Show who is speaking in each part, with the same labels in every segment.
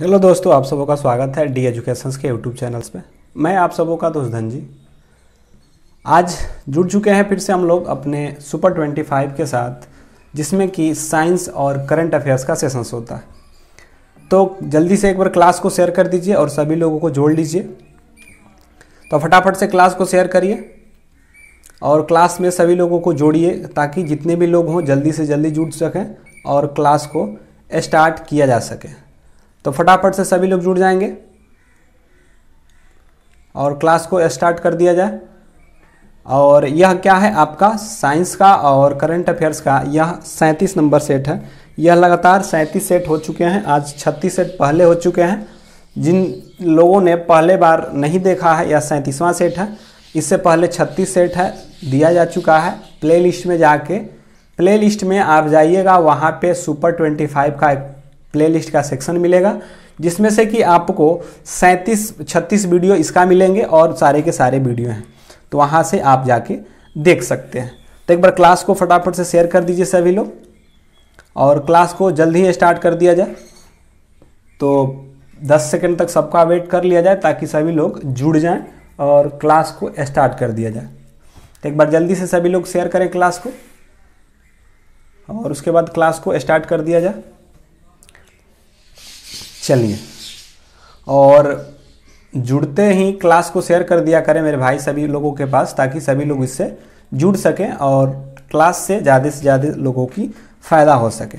Speaker 1: hello दोस्तों आप सबों का स्वागत है डी एजुकेशंस के यूट्यूब चैनल्स पे मैं आप सबों का दोस्त धन जी आज जुड़ चुके हैं फिर से हम लोग अपने सुपर 25 के साथ जिसमें कि साइंस और करंट अफेयर्स का सेशंस होता है तो जल्दी से एक बार क्लास को शेयर कर दीजिए और सभी लोगों को जोड़ लीजिए तो फटाफट से क्लास को शेयर करिए और क्लास में सभी लोगों को जोड़िए ताकि जितने भी लोग हों जल्दी से जल्दी जुड़ सकें और क्लास को स्टार्ट किया जा सके तो फटाफट से सभी लोग जुड़ जाएंगे और क्लास को स्टार्ट कर दिया जाए और यह क्या है आपका साइंस का और करंट अफेयर्स का यह सैंतीस नंबर सेट है यह लगातार सैंतीस सेट हो चुके हैं आज छत्तीस सेट पहले हो चुके हैं जिन लोगों ने पहले बार नहीं देखा है यह सैंतीसवां सेट है इससे पहले छत्तीस सेट है दिया जा चुका है प्लेलिस्ट में जाके प्लेलिस्ट में आप जाइएगा वहाँ पे सुपर ट्वेंटी फाइव का एक प्लेलिस्ट का सेक्शन मिलेगा जिसमें से कि आपको सैंतीस छत्तीस वीडियो इसका मिलेंगे और सारे के सारे वीडियो हैं तो वहाँ से आप जाके देख सकते हैं तो एक बार क्लास को फटाफट से शेयर कर दीजिए सभी लोग और क्लास को जल्द ही स्टार्ट कर दिया जाए तो 10 सेकंड तक सबका वेट कर लिया जाए ताकि सभी लोग जुड़ जाएं और क्लास को स्टार्ट कर दिया जाए तो एक बार जल्दी से सभी लोग शेयर करें क्लास को और उसके बाद क्लास को स्टार्ट कर दिया जाए चलिए और जुड़ते ही क्लास को शेयर कर दिया करें मेरे भाई सभी लोगों के पास ताकि सभी लोग इससे जुड़ सकें और क्लास से ज़्यादा से ज़्यादा लोगों की फ़ायदा हो सके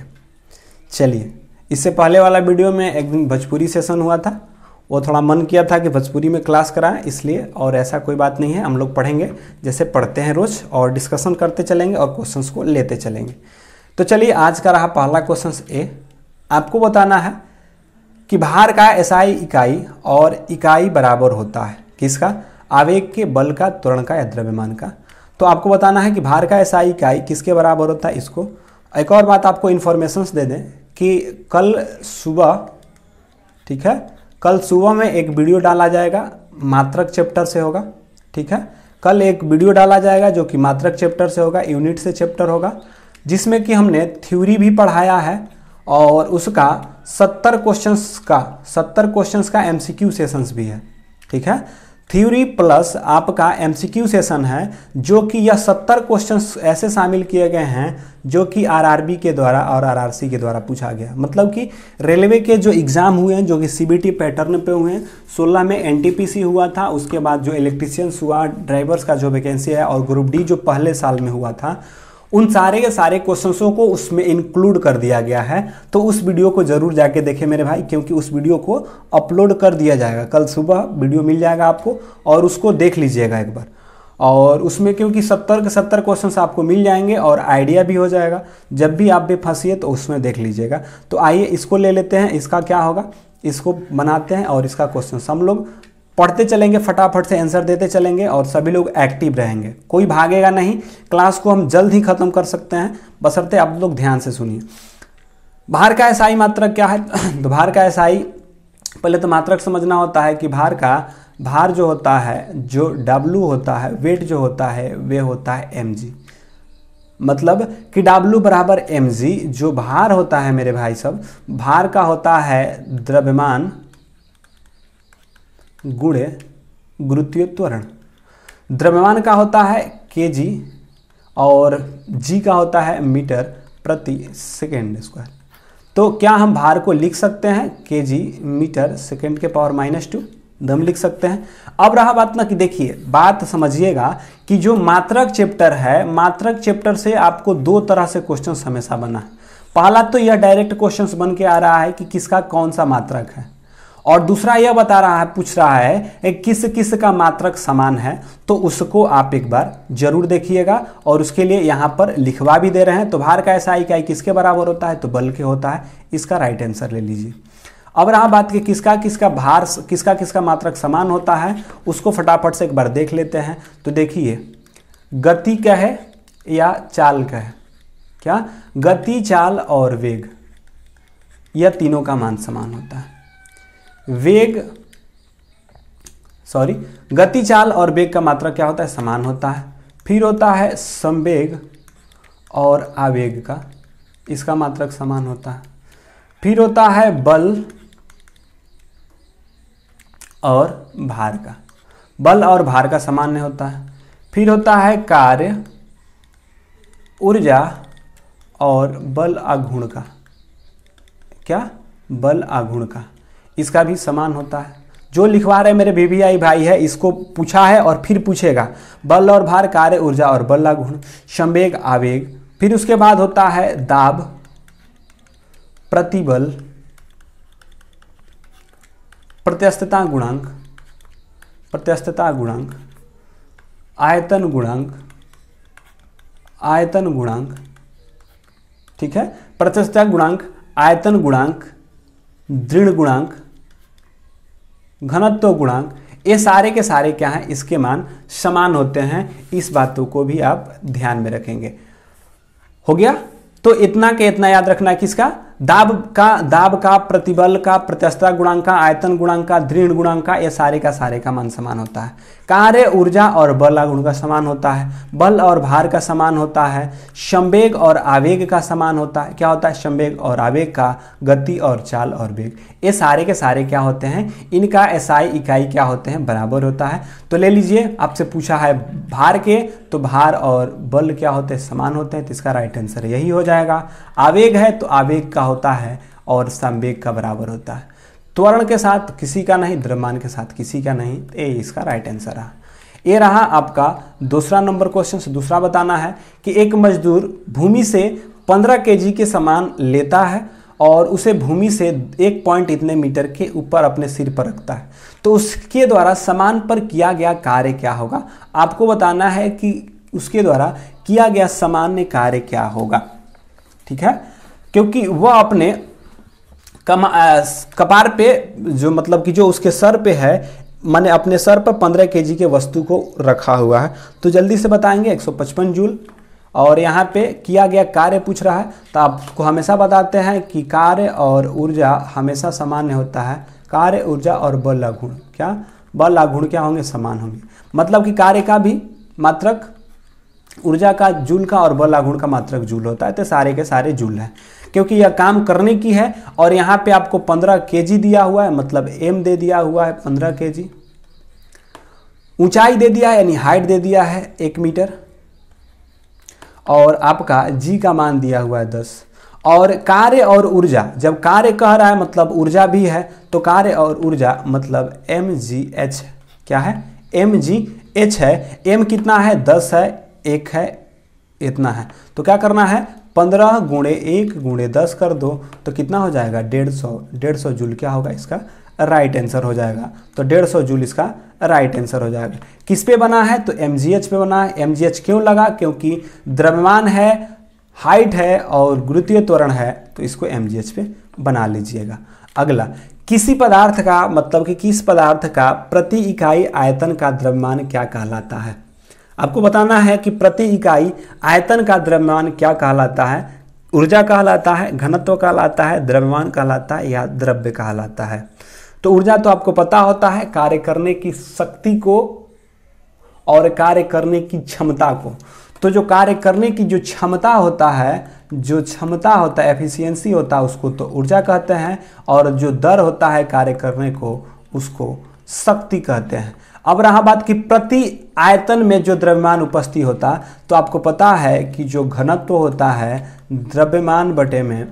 Speaker 1: चलिए इससे पहले वाला वीडियो में एक दिन भोजपुरी सेशन हुआ था वो थोड़ा मन किया था कि भोजपुरी में क्लास कराएं इसलिए और ऐसा कोई बात नहीं है हम लोग पढ़ेंगे जैसे पढ़ते हैं रोज़ और डिस्कशन करते चलेंगे और क्वेश्चंस को लेते चलेंगे तो चलिए आज का रहा पहला क्वेश्चन ए आपको बताना है कि भार का एसआई इकाई और इकाई बराबर होता है किसका आवेग के बल का त्वरण का या द्रव्यमान का तो आपको बताना है कि भार का एसआई इकाई किसके बराबर होता है इसको एक और बात आपको इन्फॉर्मेशंस दे दें कि कल सुबह ठीक है कल सुबह में एक वीडियो डाला जाएगा मात्रक चैप्टर से होगा ठीक है कल एक वीडियो डाला जाएगा जो कि मात्रक चैप्टर से होगा यूनिट से चैप्टर होगा जिसमें कि हमने थ्योरी भी पढ़ाया है और उसका सत्तर क्वेश्चंस का सत्तर क्वेश्चंस का एमसीक्यू सेशंस भी है ठीक है थ्योरी प्लस आपका एमसीक्यू सेशन है जो कि यह सत्तर क्वेश्चंस ऐसे शामिल किए गए हैं जो कि आरआरबी के द्वारा और आरआरसी के द्वारा पूछा गया मतलब कि रेलवे के जो एग्ज़ाम हुए हैं जो कि सीबीटी पैटर्न पे हुए हैं सोलह में एनटीपीसी हुआ था उसके बाद जो इलेक्ट्रिशियंस हुआ ड्राइवर्स का जो वैकेंसी है और ग्रुप डी जो पहले साल में हुआ था उन सारे के सारे क्वेश्चनों को उसमें इंक्लूड कर दिया गया है तो उस वीडियो को ज़रूर जाके देखें मेरे भाई क्योंकि उस वीडियो को अपलोड कर दिया जाएगा कल सुबह वीडियो मिल जाएगा आपको और उसको देख लीजिएगा एक बार और उसमें क्योंकि सत्तर के सत्तर क्वेश्चंस आपको मिल जाएंगे और आइडिया भी हो जाएगा जब भी आप भी फंसीए तो उसमें देख लीजिएगा तो आइए इसको ले लेते हैं इसका क्या होगा इसको बनाते हैं और इसका क्वेश्चन हम लोग पढ़ते चलेंगे फटाफट से आंसर देते चलेंगे और सभी लोग एक्टिव रहेंगे कोई भागेगा नहीं क्लास को हम जल्द ही ख़त्म कर सकते हैं बसरते आप लोग ध्यान से सुनिए भार का ही मात्रक क्या है तो भार का ही पहले तो मात्रक समझना होता है कि भार का भार जो होता है जो डब्लू होता है वेट जो होता है वे होता है एम मतलब कि W बराबर एम जो भार होता है मेरे भाई सब भार का होता है द्रव्यमान गुणे गुरुत्वीय त्वरण द्रव्यमान का होता है के जी और जी का होता है मीटर प्रति सेकेंड स्क्वायर तो क्या हम भार को लिख सकते हैं के जी मीटर सेकेंड के पावर माइनस टू दम तो लिख सकते हैं अब रहा बात ना कि देखिए बात समझिएगा कि जो मात्रक चैप्टर है मात्रक चैप्टर से आपको दो तरह से क्वेश्चन हमेशा बना है पहला तो यह डायरेक्ट क्वेश्चन बन के आ रहा है कि किसका कौन सा मात्रक है और दूसरा यह बता रहा है पूछ रहा है किस किस का मात्रक समान है तो उसको आप एक बार जरूर देखिएगा और उसके लिए यहाँ पर लिखवा भी दे रहे हैं तो भार का ऐसा आई क्या किसके बराबर होता है तो बल के होता है इसका राइट आंसर ले लीजिए अब रहा बात कि किसका किसका भार किसका किसका मात्रक समान होता है उसको फटाफट से एक बार देख लेते हैं तो देखिए गति क्या है या चाल क्या है क्या गति चाल और वेग यह तीनों का मान समान होता है वेग सॉरी गति चाल और वेग का मात्रा क्या होता है समान होता है फिर होता है संवेग और आवेग का इसका मात्रक समान होता है फिर होता है बल और भार का बल और भार का सामान्य होता है फिर होता है कार्य ऊर्जा और बल आघूर्ण का क्या बल आघूर्ण का इसका भी समान होता है जो लिखवा रहे मेरे बीबीआई भाई है इसको पूछा है और फिर पूछेगा बल और भार कार्य ऊर्जा और बल का गुण संवेग आवेग फिर उसके बाद होता है दाब प्रतिबल प्रत्यस्तता गुणांक प्रत्यस्तता गुणांक आयतन गुणांक आयतन गुणांक ठीक है प्रत्यस्तता गुणांक आयतन गुणांक दृढ़ गुणांक घनत्व गुणांक ये सारे के सारे क्या हैं इसके मान समान होते हैं इस बातों को भी आप ध्यान में रखेंगे हो गया तो इतना के इतना याद रखना किसका दाब का दाब का प्रतिबल का प्रत्यस्था गुणांक का आयतन गुणांक का दृढ़ गुणांक का ये सारे का सारे का मान समान होता है कार्य ऊर्जा और बल गुण का समान होता है बल और भार का समान होता है संवेग और आवेग का समान होता है क्या होता है संवेग और आवेग का गति और चाल और वेग ये सारे के सारे क्या होते हैं इनका एसआई इकाई क्या होते हैं बराबर होता है तो ले लीजिए आपसे पूछा है भार के तो भार और बल क्या होते हैं समान होते हैं तो इसका राइट आंसर यही हो जाएगा आवेग है तो आवेग का होता है और संवेग का बराबर होता है त्वरण के साथ किसी का नहीं द्रव्यमान के साथ किसी का नहीं ए इसका राइट आंसर है ये रहा आपका दूसरा नंबर क्वेश्चन दूसरा बताना है कि एक मजदूर भूमि से 15 के के सामान लेता है और उसे भूमि से एक पॉइंट इतने मीटर के ऊपर अपने सिर पर रखता है तो उसके द्वारा सामान पर किया गया कार्य क्या होगा आपको बताना है कि उसके द्वारा किया गया सामान्य कार्य क्या होगा ठीक है क्योंकि वह अपने कम कपार पे जो मतलब कि जो उसके सर पे है मैंने अपने सर पर 15 के के वस्तु को रखा हुआ है तो जल्दी से बताएंगे 155 जूल और यहाँ पे किया गया कार्य पूछ रहा है तो आपको हमेशा बताते हैं कि कार्य और ऊर्जा हमेशा सामान्य होता है कार्य ऊर्जा और बल लागुण क्या बल लागुण क्या होंगे समान होंगे मतलब कि कार्य का भी मात्रक ऊर्जा का जूल का और बल लागुण का मात्रक जूल होता है तो सारे के सारे जूल है क्योंकि यह काम करने की है और यहाँ पे आपको 15 के दिया हुआ है मतलब एम दे दिया हुआ है 15 के ऊंचाई दे दिया है यानी हाइट दे दिया है एक मीटर और आपका जी का मान दिया हुआ है दस और कार्य और ऊर्जा जब कार्य कह रहा है मतलब ऊर्जा भी है तो कार्य और ऊर्जा मतलब एम जी एच क्या है एम जी एच है एम कितना है दस है एक है इतना है तो क्या करना है पंद्रह गुणे एक गुणे दस कर दो तो कितना हो जाएगा डेढ़ सौ डेढ़ सौ जूल क्या होगा इसका राइट आंसर हो जाएगा तो डेढ़ सौ जूल इसका राइट आंसर हो जाएगा किस पे बना है तो एम पे बना है एम क्यों लगा क्योंकि द्रव्यमान है हाइट है और गुरुत्वीय त्वरण है तो इसको एम पे बना लीजिएगा अगला किसी पदार्थ का मतलब कि किस पदार्थ का प्रति इकाई आयतन का द्रव्यमान क्या कहलाता है आपको बताना है कि प्रति इकाई आयतन का द्रव्यमान क्या कहलाता है ऊर्जा कहलाता है घनत्व कहलाता है द्रव्यमान कहलाता है या द्रव्य कहलाता है तो ऊर्जा तो आपको पता होता है कार्य करने की शक्ति को और कार्य करने की क्षमता को तो जो कार्य करने की जो क्षमता होता है जो क्षमता होता है एफिशिएंसी होता है उसको तो ऊर्जा कहते हैं और जो दर होता है कार्य करने को उसको शक्ति कहते हैं अब रहा बात कि प्रति आयतन में जो द्रव्यमान उपस्थित होता तो आपको पता है कि जो घनत्व होता है द्रव्यमान बटे में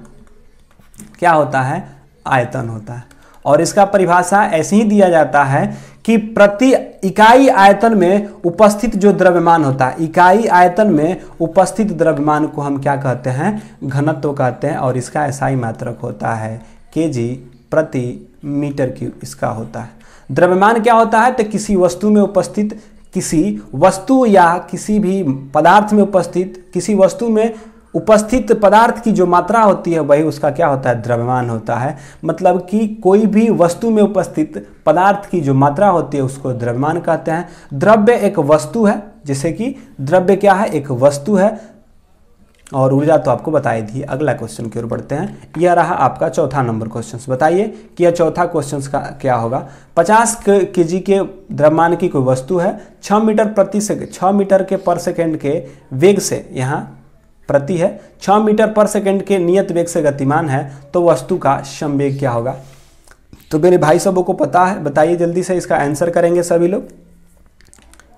Speaker 1: क्या होता है आयतन होता है और इसका परिभाषा ऐसे ही दिया जाता है कि प्रति इकाई आयतन में उपस्थित जो द्रव्यमान होता है इकाई आयतन में उपस्थित द्रव्यमान को हम क्या कहते हैं घनत्व कहते हैं और इसका ऐसा ही मात्रक होता है के जी प्रति मीटर क्यूब इसका होता है द्रव्यमान क्या होता है तो किसी वस्तु में उपस्थित किसी वस्तु या किसी भी पदार्थ में उपस्थित किसी वस्तु में उपस्थित पदार्थ की जो मात्रा होती है वही उसका क्या होता है द्रव्यमान होता है मतलब कि कोई भी वस्तु में उपस्थित पदार्थ की जो मात्रा होती है उसको द्रव्यमान कहते हैं द्रव्य एक वस्तु है जैसे कि द्रव्य क्या है एक वस्तु है और ऊर्जा तो आपको बताई दी अगला क्वेश्चन की ओर बढ़ते हैं यह रहा आपका चौथा नंबर क्वेश्चन बताइए कि यह चौथा क्वेश्चन का क्या होगा 50 के जी के द्रव्यमान की कोई वस्तु है 6 मीटर प्रति सेकेंड छः मीटर के पर सेकेंड के वेग से यहाँ प्रति है 6 मीटर पर सेकेंड के नियत वेग से गतिमान है तो वस्तु का संवेग क्या होगा तो मेरे भाई सबों को पता है बताइए जल्दी से इसका आंसर करेंगे सभी लोग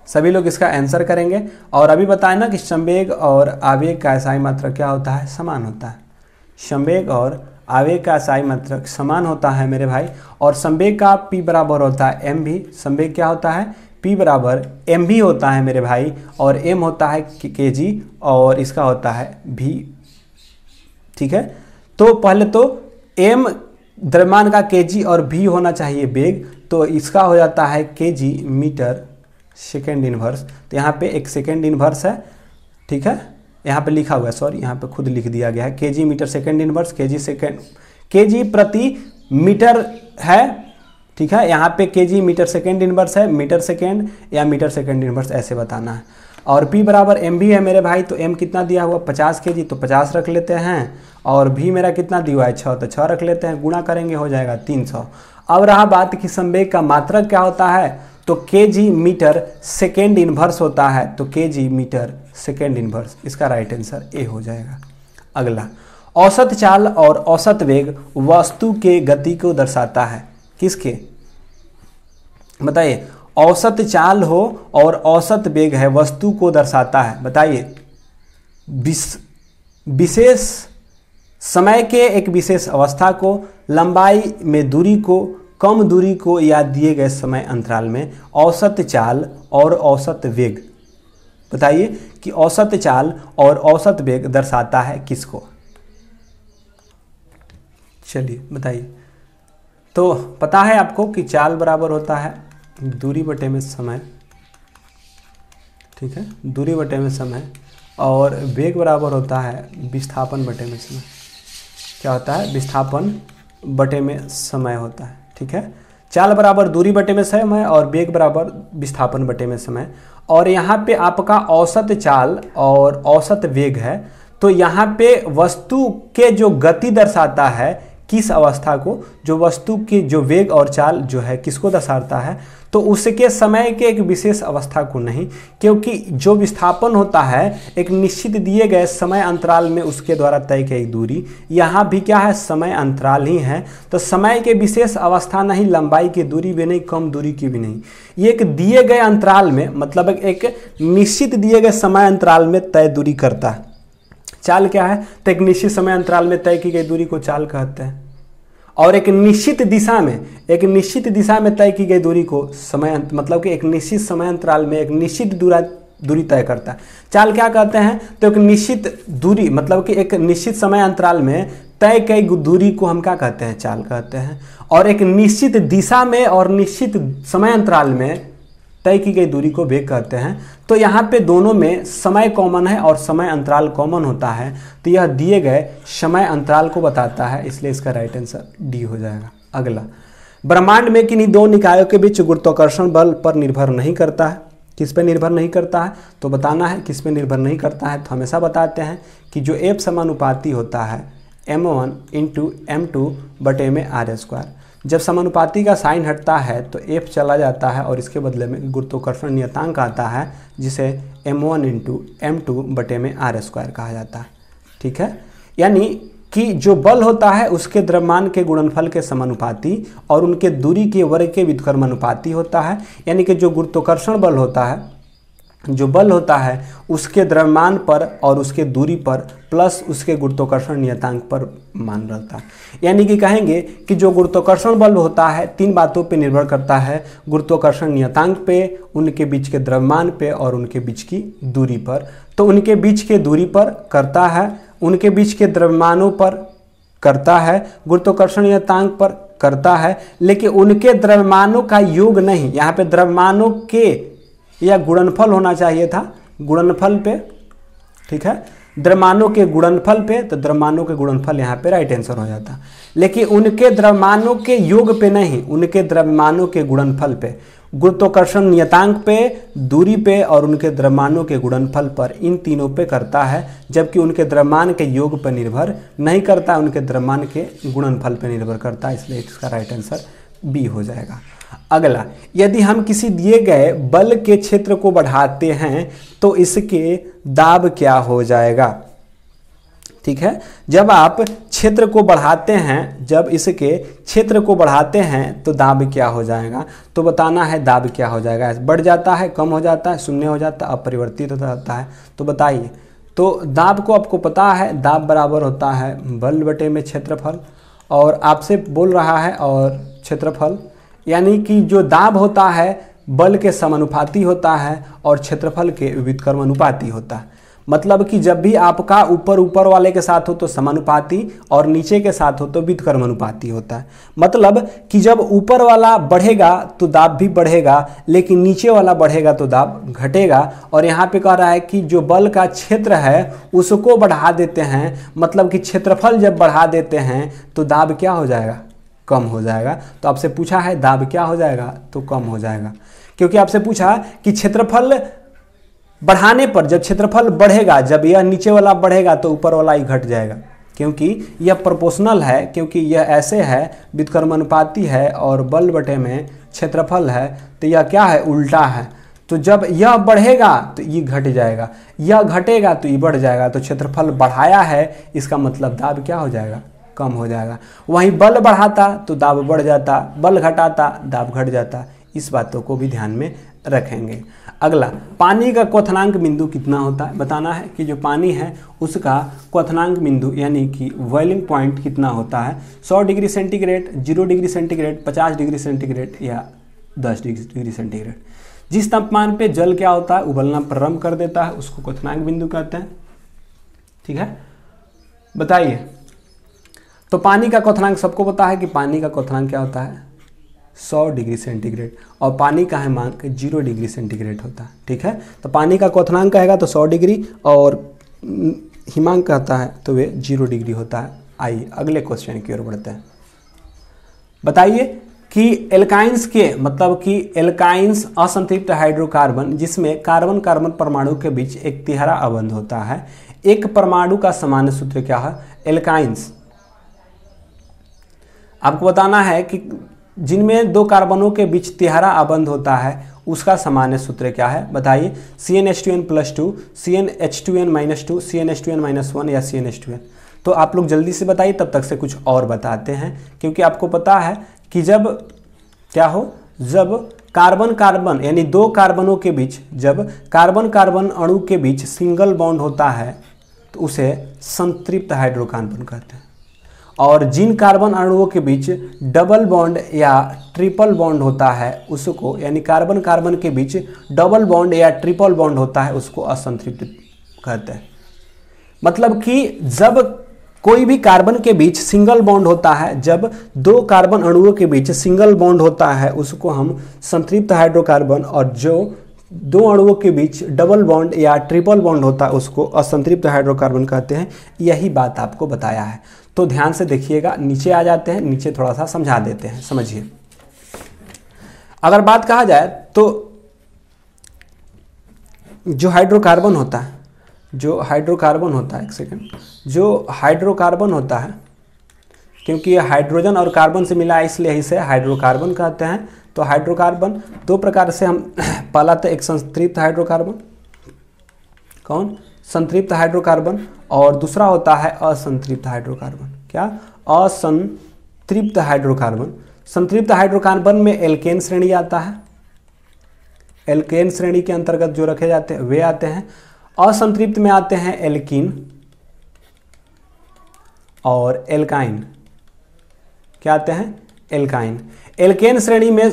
Speaker 1: सभी लोग इसका आंसर करेंगे और अभी बताए ना कि संवेग और आवेग का असाई मात्रक क्या होता है समान होता है संवेग और आवेग का असाई मात्रक समान होता है मेरे भाई और संवेग का पी बराबर होता है एम भी संवेग क्या होता है पी बराबर एम भी होता है मेरे भाई और एम होता है के जी और इसका होता है भी ठीक है तो पहले तो एम द्रव्यमान का के जी और भी होना चाहिए बेग तो इसका हो जाता है के जी मीटर सेकेंड इन्वर्स तो यहाँ पे एक सेकेंड इन्वर्स है ठीक है यहाँ पे लिखा हुआ है सॉरी यहाँ पे खुद लिख दिया गया है के जी मीटर सेकेंड इन्वर्स के जी सेकेंड के जी प्रति मीटर है ठीक है यहाँ पे k g metre second inverse है मीटर सेकेंड या मीटर सेकेंड इन्वर्स ऐसे बताना है और P बराबर एम भी है मेरे भाई तो M कितना दिया हुआ 50 के जी तो 50 रख लेते हैं और भी मेरा कितना दिया हुआ है छः तो छः रख लेते हैं गुणा करेंगे हो जाएगा 300 अब रहा बात कि संवेग का मात्रक क्या होता है तो k g metre second inverse होता है तो k g metre second inverse इसका राइट आंसर ए हो जाएगा अगला औसत चाल और औसत वेग वस्तु के गति को दर्शाता है किसके बताइए औसत चाल हो और औसत वेग है वस्तु को दर्शाता है बताइए विशेष समय के एक विशेष अवस्था को लंबाई में दूरी को कम दूरी को या दिए गए समय अंतराल में औसत चाल और औसत वेग बताइए कि औसत चाल और औसत वेग दर्शाता है किसको चलिए बताइए तो पता है आपको कि चाल बराबर होता है दूरी बटे में समय ठीक है दूरी बटे में समय और वेग बराबर होता है विस्थापन बटे में समय क्या होता है विस्थापन बटे में समय होता है ठीक है चाल बराबर दूरी बटे में समय और बेग बराबर विस्थापन बटे में समय और यहाँ पे आपका औसत चाल और औसत वेग है तो यहाँ पे वस्तु के जो गति दर्शाता है किस अवस्था को जो वस्तु के जो वेग और चाल जो है किसको दर्शाता है तो उसके समय के एक विशेष अवस्था को नहीं क्योंकि जो विस्थापन होता है एक निश्चित दिए गए समय अंतराल में उसके द्वारा तय की दूरी यहाँ भी क्या है समय अंतराल ही है तो समय के विशेष अवस्था नहीं लंबाई की दूरी भी नहीं कम दूरी की भी नहीं ये एक दिए गए अंतराल में मतलब एक निश्चित दिए गए समय अंतराल में तय दूरी करता है चाल क्या है तो एक निश्चित समय अंतराल में तय की गई दूरी को चाल कहते हैं और एक निश्चित दिशा में एक निश्चित दिशा में तय की गई दूरी को समय मतलब कि एक निश्चित समय अंतराल में एक निश्चित दूरा दूरी तय करता है चाल क्या कहते हैं तो एक निश्चित दूरी मतलब कि एक निश्चित समय अंतराल में तय कई दूरी को हम क्या कहते हैं चाल कहते हैं और एक निश्चित दिशा में और निश्चित समय अंतराल में तय की गई दूरी को वेग कहते हैं तो यहाँ पे दोनों में समय कॉमन है और समय अंतराल कॉमन होता है तो यह दिए गए समय अंतराल को बताता है इसलिए इसका राइट आंसर डी हो जाएगा अगला ब्रह्मांड में किन्हीं दो निकायों के बीच गुरुत्वाकर्षण बल पर निर्भर नहीं करता है किस पे निर्भर नहीं करता है तो बताना है किस पे निर्भर नहीं करता है तो हमेशा बताते हैं कि जो एप समानुपाती होता है m one into m two बटे में आर स्क्वायर जब समानुपाति का साइन हटता है तो एफ चला जाता है और इसके बदले में गुरुत्वाकर्षण नियतांक आता है जिसे m one into m two बटे में आर स्क्वायर कहा जाता है ठीक है यानी कि जो बल होता है उसके द्रव्यमान के गुणनफल के समानुपाति और उनके दूरी के वर्ग के व्युत्क्रमानुपाती होता है यानी कि जो गुरुत्वाकर्षण बल होता है जो बल होता है उसके द्रव्यमान पर और उसके दूरी पर प्लस उसके गुरुत्वाकर्षण नियतांक पर मान रहता है यानी कि कहेंगे कि जो गुरुत्वाकर्षण बल होता है तीन बातों पर निर्भर करता है गुरुत्वाकर्षण नियतांक पे उनके बीच के द्रव्यमान पे और उनके बीच की दूरी पर तो उनके बीच के दूरी पर करता है उनके बीच के द्रव्यमानों पर करता है गुरुत्वाकर्षण नियतांक पर करता है लेकिन उनके द्रव्यमानों का योग नहीं यहाँ पे द्रव्यमानों के या गुणनफल होना चाहिए था गुणनफल पे ठीक है द्रमानों के गुणनफल पे तो द्रमानों के गुणनफल यहाँ पे राइट आंसर हो जाता लेकिन उनके द्रमानों के योग पे नहीं उनके द्रमानों के गुणनफल पे गुरुत्वाकर्षण नियतांक पे दूरी पे और उनके द्रमानों के गुणनफल पर इन तीनों पे करता है जबकि उनके द्रमान के योग पर निर्भर नहीं करता उनके द्रमान के गुणनफल पर निर्भर करता है इसलिए इसका राइट आंसर बी हो जाएगा अगला यदि हम किसी दिए गए बल के क्षेत्र को बढ़ाते हैं तो इसके दाब क्या हो जाएगा ठीक है जब आप क्षेत्र को बढ़ाते हैं जब इसके क्षेत्र को बढ़ाते हैं तो दाब क्या हो जाएगा तो बताना है दाब क्या हो जाएगा बढ़ जाता है कम हो जाता है शून्य हो जाता है अपरिवर्तित हो जाता है तो बताइए तो दाब को आपको पता है दाब बराबर होता है बल बटे में क्षेत्रफल और आपसे बोल रहा है और क्षेत्रफल यानी कि जो दाब होता है बल के समानुपाती होता है और क्षेत्रफल के अनुपाति होता है मतलब कि जब भी आपका ऊपर ऊपर वाले के साथ हो तो समानुपाती और नीचे के साथ हो तो अनुपाती होता है मतलब कि जब ऊपर वाला बढ़ेगा तो दाब भी बढ़ेगा लेकिन नीचे वाला बढ़ेगा तो दाब घटेगा और यहाँ पे कह रहा है कि जो बल का क्षेत्र है उसको बढ़ा देते हैं मतलब कि क्षेत्रफल जब बढ़ा देते हैं तो दाब क्या हो जाएगा कम हो जाएगा तो आपसे पूछा है दाब क्या हो जाएगा तो कम हो जाएगा क्योंकि आपसे पूछा कि क्षेत्रफल बढ़ाने पर जब क्षेत्रफल बढ़ेगा जब यह नीचे वाला बढ़ेगा तो ऊपर वाला ही घट जाएगा क्योंकि यह प्रोपोर्शनल है क्योंकि यह ऐसे है विकर्मानुपाती है और बल बटे में क्षेत्रफल है तो यह क्या है उल्टा है तो जब यह बढ़ेगा तो ये घट जाएगा यह घटेगा तो ये बढ़ जाएगा तो क्षेत्रफल बढ़ाया है इसका मतलब दाब क्या हो जाएगा कम हो जाएगा वहीं बल बढ़ाता तो दाब बढ़ जाता बल घटाता दाब घट जाता इस बातों को भी ध्यान में रखेंगे अगला पानी का क्वथनांक बिंदु कितना होता है बताना है कि जो पानी है उसका क्वथनांक बिंदु यानी कि बॉइलिंग पॉइंट कितना होता है 100 degree centigrade 0 degree centigrade 50 degree centigrade या 10 डिग्री सेंटीग्रेड जिस तापमान पे जल क्या होता है उबलना प्रारंभ कर देता है उसको क्वथनांक बिंदु कहते हैं ठीक है बताइए तो पानी का क्वथनांक सबको पता है कि पानी का क्वथनांक क्या होता है 100 डिग्री सेंटीग्रेड और पानी का है मान के जीरो डिग्री सेंटीग्रेड होता है ठीक है तो पानी का क्वथनांक कहेगा तो 100 डिग्री और हिमांक कहता है तो वे जीरो डिग्री होता है आइए अगले क्वेश्चन की ओर बढ़ते हैं बताइए कि एल्काइंस के मतलब कि एल्काइंस असंतृप्त हाइड्रोकार्बन जिसमें कार्बन कार्बन परमाणु के बीच एक तिहरा अबंध होता है एक परमाणु का सामान्य सूत्र क्या है एल्काइंस आपको बताना है कि जिनमें दो कार्बनों के बीच तिहारा आबंध होता है उसका सामान्य सूत्र क्या है बताइए C n H two n plus two C n H two n minus two C n H two n minus one या C n H two n तो आप लोग जल्दी से बताइए तब तक से कुछ और बताते हैं क्योंकि आपको पता है कि जब क्या हो जब कार्बन कार्बन यानी दो कार्बनों के बीच जब कार्बन कार्बन अणु के बीच सिंगल बॉन्ड होता है तो उसे संतृप्त हाइड्रोकार्बन कहते हैं और जिन कार्बन अणुओं के बीच डबल बॉन्ड या ट्रिपल बॉन्ड होता है उसको यानी कार्बन कार्बन के बीच डबल बॉन्ड या ट्रिपल बॉन्ड होता है उसको असंतृप्त कहते हैं मतलब कि जब कोई भी कार्बन के बीच सिंगल बॉन्ड होता है जब दो कार्बन अणुओं के बीच सिंगल बॉन्ड होता है उसको हम संतृप्त हाइड्रोकार्बन और जो दो अणुओं के बीच डबल बॉन्ड या ट्रिपल बॉन्ड होता है उसको असंतृप्त हाइड्रोकार्बन कहते हैं यही बात आपको बताया है तो ध्यान से देखिएगा नीचे आ जाते हैं नीचे थोड़ा सा समझा देते हैं समझिए अगर बात कहा जाए तो जो हाइड्रोकार्बन होता है जो हाइड्रोकार्बन होता है एक सेकेंड जो हाइड्रोकार्बन होता है क्योंकि ये हाइड्रोजन और कार्बन से मिला है इसलिए इसे हाइड्रोकार्बन कहते हैं तो हाइड्रोकार्बन दो प्रकार से हम पहला तो एक संतृप्त हाइड्रोकार्बन कौन संतृप्त हाइड्रोकार्बन और दूसरा होता है असंतृप्त हाइड्रोकार्बन क्या असंतृप्त हाइड्रोकार्बन संतृप्त हाइड्रोकार्बन में एल्केन श्रेणी आता है एल्केन श्रेणी के अंतर्गत जो रखे जाते हैं वे आते हैं असंतृप्त में आते हैं एल्किन और एल्काइन क्या आते हैं एल्काइन एल्केन श्रेणी में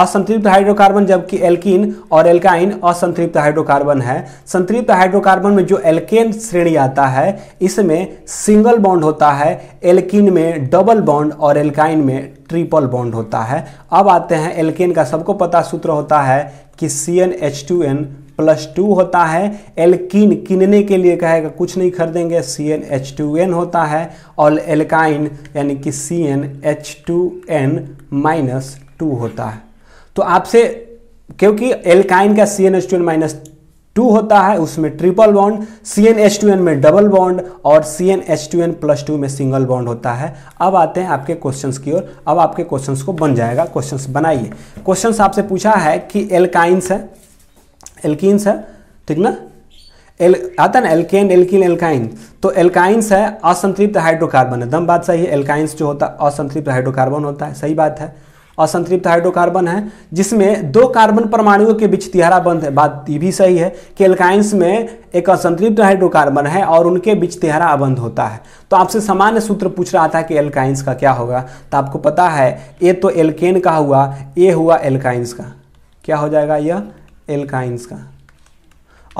Speaker 1: असंतृप्त हाइड्रोकार्बन जबकि एल्किन और एल्काइन असंतृप्त हाइड्रोकार्बन है संतृप्त हाइड्रोकार्बन में जो एल्केन श्रेणी आता है इसमें सिंगल बॉन्ड होता है एल्किन में डबल बॉन्ड और एल्काइन में ट्रिपल बॉन्ड होता है अब आते हैं एल्केन का सबको पता सूत्र होता है कि C n H two n plus two होता है एल्किन किनने के लिए कहेगा कुछ नहीं खरीदेंगे C n H two n होता है और एल्काइन यानी कि C n H two n minus two होता है तो आपसे क्योंकि एल्काइन का C n H two n minus two होता है उसमें triple bond C n H two n में डबल बॉन्ड और C n H two n plus two में सिंगल बॉन्ड होता है अब आते हैं आपके क्वेश्चन की ओर अब आपके क्वेश्चन को बन जाएगा क्वेश्चन बनाइए क्वेश्चन आपसे पूछा है कि एल्काइंस है एल्किन्स है ठीक ना एल आता ना एल्केन एल्किन एल्काइन तो एल्काइंस है असंतृप्त हाइड्रोकार्बन है दम बात सही है एल्काइंस जो होता है असंतृप्त हाइड्रोकार्बन होता है सही बात है असंतृप्त हाइड्रोकार्बन है जिसमें दो कार्बन परमाणुओं के बीच तिहारा बंद है बात ये भी सही है कि एल्काइंस में एक असंतृप्त हाइड्रोकार्बन है और उनके बीच तिहारा बंध होता है तो आपसे सामान्य सूत्र पूछ रहा था कि एल्काइंस का क्या होगा तो आपको पता है ए तो एल्केन का हुआ ए हुआ एल्काइंस का क्या हो जाएगा यह एल्काइंस का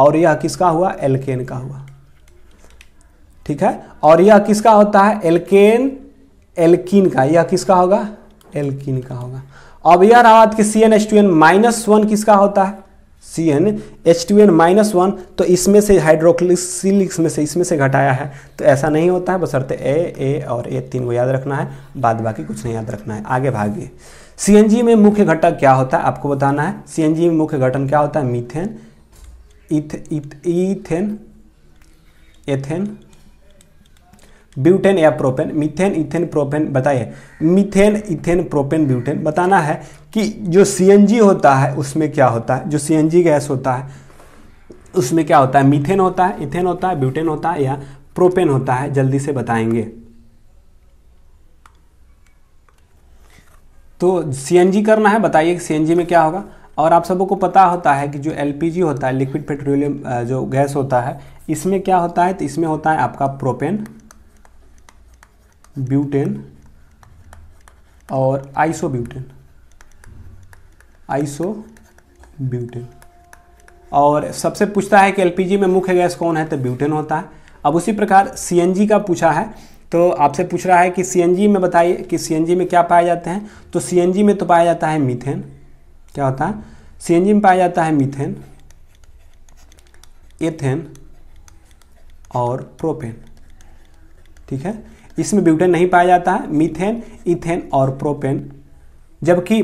Speaker 1: और यह किसका हुआ एल्केन का हुआ ठीक है और यह किसका होता है एल्केन एल्किन का यह किसका होगा एल्किन का होगा अब यह रहा बात कि C n H two n minus one किसका होता है C n H two n minus one तो इसमें से हाइड्रोक्सिलिक्स में से इसमें से घटाया है तो ऐसा नहीं होता है बसरते ए ए और ए तीन को याद रखना है बाद बाकी कुछ नहीं याद रखना है आगे भागिए सीएनजी में मुख्य घटक क्या होता है आपको बताना है सीएनजी में मुख्य घटन क्या होता है मीथेन इथ इथ ईथेन एथेन ब्यूटेन या प्रोपेन मिथेन इथेन प्रोपेन बताइए मिथेन इथेन प्रोपेन ब्यूटेन बताना है कि जो सी होता है उसमें क्या होता है जो सी गैस होता है उसमें क्या होता है मिथेन होता है इथेन होता है ब्यूटेन होता है या प्रोपेन होता है जल्दी से बताएंगे तो सीएनजी करना है बताइए कि सीएनजी में क्या होगा और आप को पता होता है कि जो एल होता है लिक्विड पेट्रोलियम जो गैस होता है इसमें क्या होता है तो इसमें होता है आपका प्रोपेन ब्यूटेन और आइसोब्यूटेन आइसोब्यूटेन और सबसे पूछता है कि एलपीजी में मुख्य गैस कौन है तो ब्यूटेन होता है अब उसी प्रकार सीएनजी का पूछा है तो आपसे पूछ रहा है कि सीएनजी में बताइए कि सीएनजी में क्या पाए जाते हैं तो सीएनजी में तो पाया जाता है मीथेन क्या होता है सीएनजी में पाया जाता है मीथेन एथेन और प्रोपेन ठीक है इसमें ब्यूटेन नहीं पाया जाता है मीथेन इथेन और प्रोपेन जबकि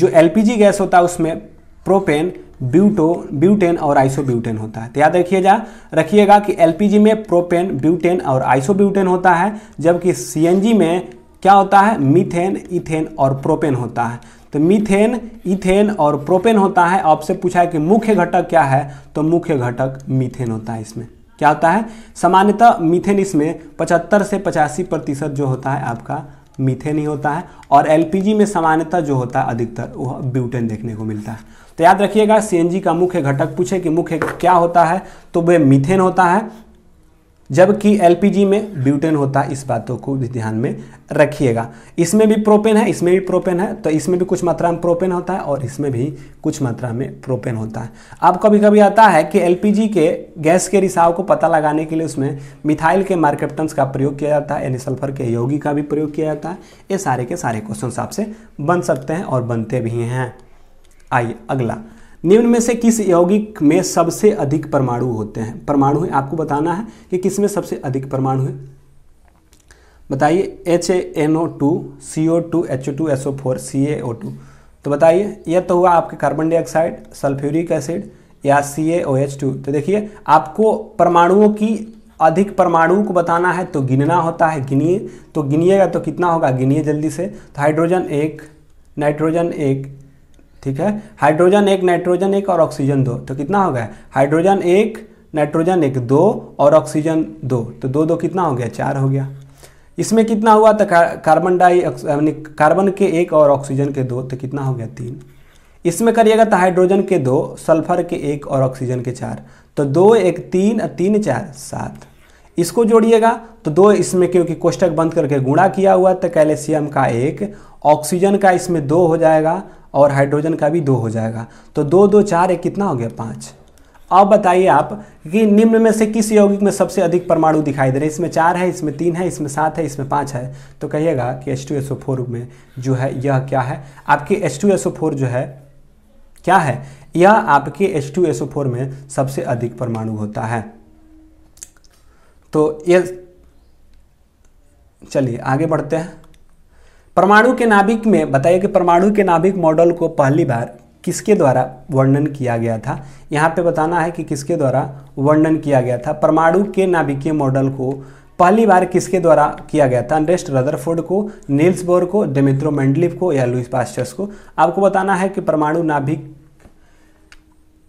Speaker 1: जो एलपीजी गैस होता है उसमें प्रोपेन ब्यूटो ब्यूटेन और आइसोब्यूटेन होता है तो याद जा रखिएगा कि एलपीजी में प्रोपेन ब्यूटेन और आइसोब्यूटेन होता है जबकि सीएनजी में क्या होता है मीथेन इथेन और प्रोपेन होता है तो मीथेन इथेन और प्रोपेन होता है आपसे पूछा है कि मुख्य घटक क्या है तो मुख्य घटक मीथेन होता है इसमें क्या होता है सामान्यतः मीथेन इसमें 75 से 85 प्रतिशत जो होता है आपका मीथेन ही होता है और एलपीजी में सामान्यतः जो होता है अधिकतर वह ब्यूटेन देखने को मिलता है तो याद रखिएगा सीएनजी का मुख्य घटक पूछे कि मुख्य क्या होता है तो वह मीथेन होता है जबकि एलपीजी में ब्यूटेन होता है इस बातों को भी ध्यान में रखिएगा इसमें भी प्रोपेन है इसमें भी प्रोपेन है तो इसमें भी कुछ मात्रा में प्रोपेन होता है और इसमें भी कुछ मात्रा में प्रोपेन होता है अब कभी कभी आता है कि एलपीजी के गैस के रिसाव को पता लगाने के लिए उसमें मिथाइल के मार्केप्टन्स का प्रयोग किया जाता है यानी सल्फर के योगी का भी प्रयोग किया जाता है ये सारे के सारे क्वेश्चन आपसे बन सकते हैं और बनते भी हैं आइए अगला निम्न में से किस यौगिक में सबसे अधिक परमाणु होते हैं परमाणु है आपको बताना है कि किस में सबसे अधिक परमाणु है बताइए H A N O two C O two H O two S O four C A O two तो बताइए यह तो हुआ आपके कार्बन डाइऑक्साइड सल्फ्यूरिक एसिड या सी ए ओ एच टू तो देखिए आपको परमाणुओं की अधिक परमाणु को बताना है तो गिनना होता है गिनिए तो गिनिएगा तो कितना होगा गिनिए जल्दी से तो हाइड्रोजन एक नाइट्रोजन एक ठीक है हाइड्रोजन एक नाइट्रोजन एक और ऑक्सीजन दो तो कितना हो गया हाइड्रोजन एक नाइट्रोजन एक दो और ऑक्सीजन दो तो दो दो कितना हो गया चार हो गया इसमें कितना हुआ तो कार्बन डाई यानी कार्बन के एक और ऑक्सीजन के दो तो कितना हो गया तीन इसमें करिएगा तो हाइड्रोजन के दो सल्फर के एक और ऑक्सीजन के चार तो दो एक तीन तीन चार सात इसको जोड़िएगा तो दो इसमें क्योंकि कोष्टक बंद करके गुणा किया हुआ तो कैल्शियम का एक ऑक्सीजन का इसमें दो हो जाएगा और हाइड्रोजन का भी दो हो जाएगा तो दो दो चार एक कितना हो गया पाँच अब बताइए आप कि निम्न में से किस यौगिक में सबसे अधिक परमाणु दिखाई दे रहे हैं इसमें चार है इसमें तीन है इसमें सात है इसमें पाँच है तो कहिएगा कि एच टू फोर में जो है यह क्या है आपके एच टू फोर जो है क्या है यह आपके एच टू फोर में सबसे अधिक परमाणु होता है तो ये चलिए आगे बढ़ते हैं परमाणु के नाभिक में बताइए कि परमाणु के नाभिक मॉडल को पहली बार किसके द्वारा वर्णन किया गया था यहाँ पे बताना है कि किसके द्वारा वर्णन किया गया था परमाणु के नाभिकीय मॉडल को पहली बार किसके द्वारा किया गया था अनरेस्ट रदरफोर्ड को नील्स बोर को डेमित्रो मेंडलिव को या लुइस पास्चर्स को आपको बताना है कि परमाणु नाभिक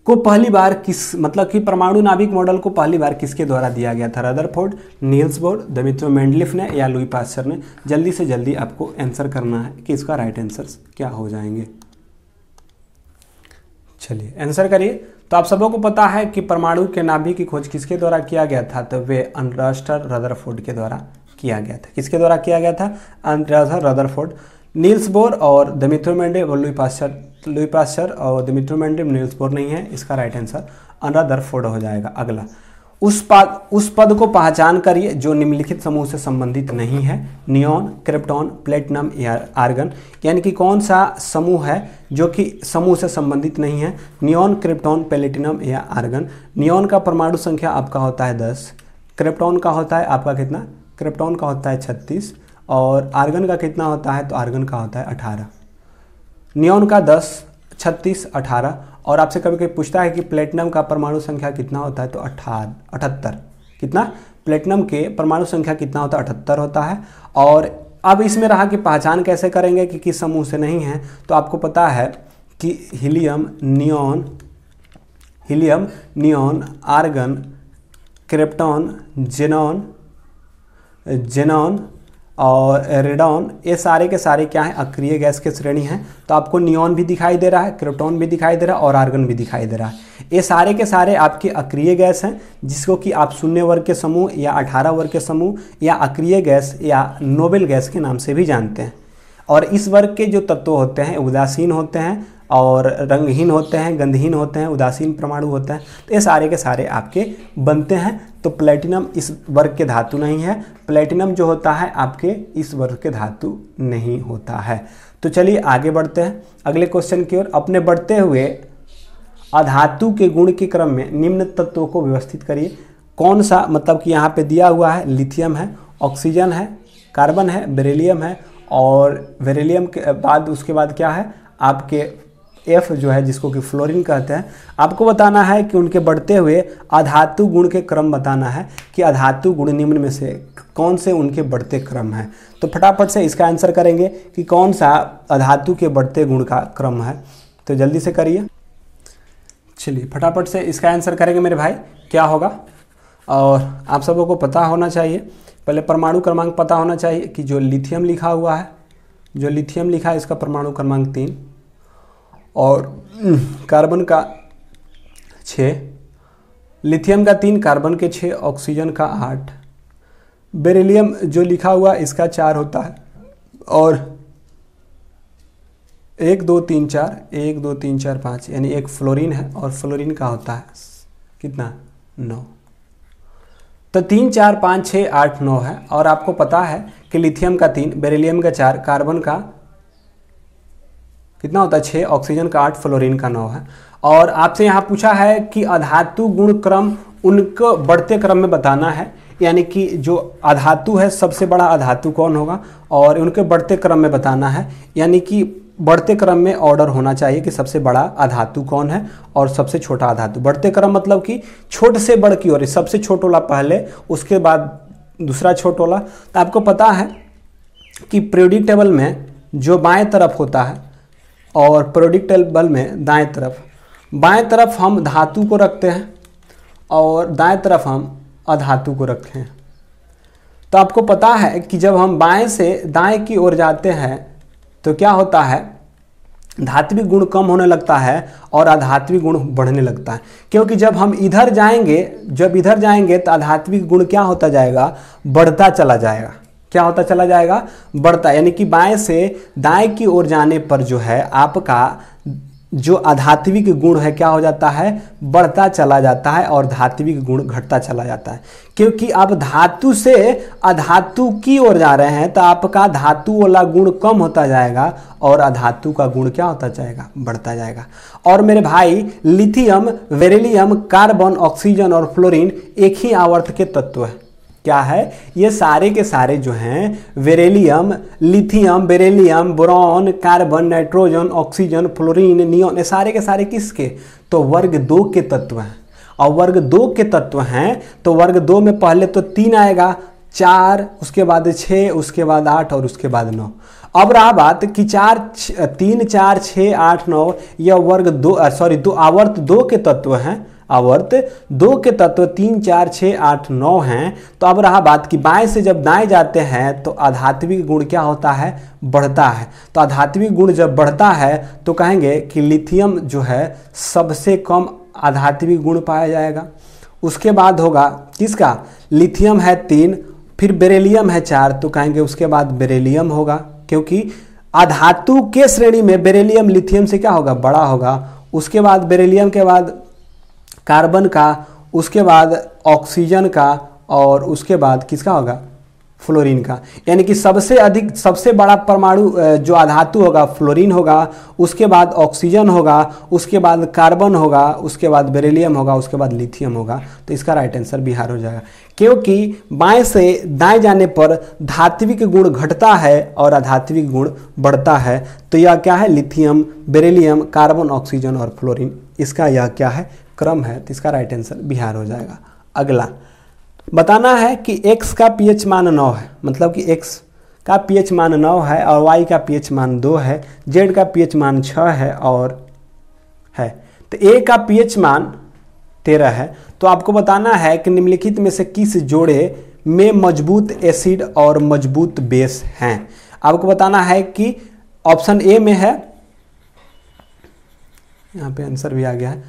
Speaker 1: को पहली बार किस मतलब कि परमाणु नाभिक मॉडल को पहली बार किसके द्वारा दिया गया था Rutherford Niels Bohr Dmitri Mendeleev ने या लुई पास्टर ने जल्दी से जल्दी आपको आंसर करना है कि इसका राइट आंसर क्या हो जाएंगे चलिए आंसर करिए तो आप सबों को पता है कि परमाणु के नाभिक की खोज किसके द्वारा किया गया था तो वे अंडरस्टर रदरफोर्ड के द्वारा किया गया था किसके द्वारा किया गया था अंडरस्टर रदरफोर्ड नील्स बोर और दमित्रो मेंडे और लुई पास्चर लुई पास्चर और दिमित्रो मेंडिम नील्स बोर नहीं है इसका राइट आंसर अनुराधर फोर्ड हो जाएगा अगला उस पद उस पद को पहचान करिए जो निम्नलिखित समूह से संबंधित नहीं है नियोन क्रिप्टॉन प्लेटिनम या आर्गन यानी कि कौन सा समूह है जो कि समूह से संबंधित नहीं है नियोन क्रिप्टॉन प्लेटिनम या आर्गन नियोन का परमाणु संख्या आपका होता है दस क्रिप्टॉन का होता है आपका कितना क्रिप्टॉन का होता है छत्तीस और आर्गन का कितना होता है तो आर्गन का होता है अठारह नियोन का दस छत्तीस अठारह और आपसे कभी कभी पूछता है कि प्लेटिनम का परमाणु संख्या कितना होता है तो अठा अठहत्तर कितना प्लेटिनम के परमाणु संख्या कितना होता है अठहत्तर होता है और अब इसमें रहा कि पहचान कैसे करेंगे कि किस समूह से नहीं है तो आपको पता है कि helium neon helium neon argon krypton xenon xenon और रेडॉन ये सारे के सारे क्या हैं अक्रिय गैस के श्रेणी हैं तो आपको नियॉन भी दिखाई दे रहा है क्रोटॉन भी दिखाई दे रहा है और आर्गन भी दिखाई दे रहा है ये सारे के सारे आपके अक्रिय गैस हैं जिसको कि आप शून्य वर्ग के समूह या अठारह वर्ग के समूह या अक्रिय गैस या नोबेल गैस के नाम से भी जानते हैं और इस वर्ग के जो तत्व होते हैं उदासीन होते हैं और रंगहीन होते हैं गंधहीन होते हैं उदासीन परमाणु होते हैं तो ये सारे के सारे आपके बनते हैं तो प्लेटिनम इस वर्ग के धातु नहीं है प्लेटिनम जो होता है आपके इस वर्ग के धातु नहीं होता है तो चलिए आगे बढ़ते हैं अगले क्वेश्चन की ओर अपने बढ़ते हुए अधातु के गुण के क्रम में निम्न तत्वों को व्यवस्थित करिए कौन सा मतलब कि यहाँ पे दिया हुआ है लिथियम है ऑक्सीजन है कार्बन है बेरेलियम है और बेरेलियम के बाद उसके बाद क्या है आपके एफ जो है जिसको कि फ्लोरीन कहते हैं आपको बताना है कि उनके बढ़ते हुए अधातु गुण के क्रम बताना है कि अधातु गुण निम्न में से कौन से उनके बढ़ते क्रम हैं तो फटाफट से इसका आंसर करेंगे कि कौन सा अधातु के बढ़ते गुण का क्रम है तो जल्दी से करिए चलिए फटाफट से इसका आंसर करेंगे मेरे भाई क्या होगा और आप सबों को पता होना चाहिए पहले परमाणु क्रमांक पता होना चाहिए कि जो लिथियम लिखा हुआ है जो लिथियम लिखा है इसका परमाणु क्रमांक तीन और हम्म, कार्बन का छः लिथियम का तीन कार्बन के छः ऑक्सीजन का आठ बेरिलियम जो लिखा हुआ इसका चार होता है और एक दो तीन चार एक दो तीन चार पाँच यानी एक फ्लोरीन है और फ्लोरीन का होता है कितना नौ तो तीन चार पाँच छः आठ नौ है और आपको पता है कि लिथियम का तीन बेरिलियम का चार कार्बन का कितना होता है छः ऑक्सीजन का आठ फ्लोरीन का नौ है और आपसे यहाँ पूछा है कि अधातु गुण क्रम उनको बढ़ते क्रम में बताना है यानी कि जो अधातु है सबसे बड़ा अधातु कौन होगा और उनके बढ़ते क्रम में बताना है यानी कि बढ़ते क्रम में ऑर्डर होना चाहिए कि सबसे बड़ा अधातु कौन है और सबसे छोटा अधातु बढ़ते क्रम मतलब कि छोट से बढ़ की ओर सबसे छोटोला पहले उसके बाद दूसरा छोटोला तो आपको पता है कि प्रेडिक्टेबल में जो बाएं तरफ होता है और प्रोडिक्टल बल में दाएं तरफ बाएं तरफ हम धातु को रखते हैं और दाएं तरफ हम अधातु को रखते हैं तो आपको पता है कि जब हम बाएं से दाएं की ओर जाते हैं तो क्या होता है धात्विक गुण कम होने लगता है और आधात्विक गुण बढ़ने लगता है क्योंकि जब हम इधर जाएंगे जब इधर जाएंगे तो आधात्विक गुण क्या होता जाएगा बढ़ता चला जाएगा क्या होता चला जाएगा बढ़ता यानी कि बाएं से दाएं की ओर जाने पर जो है आपका जो अधात्विक गुण है क्या हो जाता है बढ़ता चला जाता है और धात्विक गुण घटता चला जाता है क्योंकि आप धातु से अधातु की ओर जा रहे हैं तो आपका धातु वाला गुण कम होता जाएगा और अधातु का गुण क्या होता जाएगा बढ़ता जाएगा और मेरे भाई लिथियम वेरेलियम कार्बन ऑक्सीजन और फ्लोरीन एक ही आवर्त के तत्व है क्या है ये सारे के सारे जो हैं beryllium lithium beryllium boron carbon nitrogen oxygen fluorine neon ये सारे के सारे किसके तो वर्ग दो के तत्व हैं और वर्ग दो के तत्व हैं तो वर्ग दो में पहले तो तीन आएगा चार उसके बाद छः उसके बाद आठ और उसके बाद नौ अब रहा बात कि चार तीन चार छः आठ नौ यह वर्ग दो सॉरी दो आवर्त दो के तत्व हैं आवर्त दो के तत्व तीन चार छः आठ नौ हैं तो अब रहा बात कि बाएं से जब दाएं जाते हैं तो आध्यात्मिक गुण क्या होता है बढ़ता है तो आध्यात्मिक गुण जब बढ़ता है तो कहेंगे कि लिथियम जो है सबसे कम आध्यात्मिक गुण पाया जाएगा उसके बाद होगा किसका लिथियम है तीन फिर बेरेलियम है चार तो कहेंगे उसके बाद बेरेलियम होगा क्योंकि अधातु के श्रेणी में बेरेलियम लिथियम से क्या होगा बड़ा होगा उसके बाद बेरेलियम के बाद कार्बन का उसके बाद ऑक्सीजन का और उसके बाद किसका होगा फ्लोरीन का यानी कि सबसे अधिक सबसे बड़ा परमाणु जो अधातु होगा फ्लोरीन होगा उसके बाद ऑक्सीजन होगा उसके बाद कार्बन होगा उसके बाद बेरिलियम होगा उसके बाद लिथियम होगा तो इसका राइट आंसर बिहार हो जाएगा क्योंकि बाएं से दाएं जाने पर धात्विक गुण घटता है और अधात्विक गुण बढ़ता है तो यह क्या है लिथियम बेरेलियम कार्बन ऑक्सीजन और फ्लोरिन इसका यह क्या है क्रम है तो इसका राइट आंसर बिहार हो जाएगा अगला बताना है कि एक्स का एच मान नौ है मतलब कि x का पीएच मान नौ है और y का पीएच मान दो है z का पीएच मान छः है और है तो a का पीएच मान तेरह है तो आपको बताना है कि निम्नलिखित में से किस जोड़े में मजबूत एसिड और मजबूत बेस हैं आपको बताना है कि ऑप्शन ए में है यहाँ पे आंसर भी आ गया है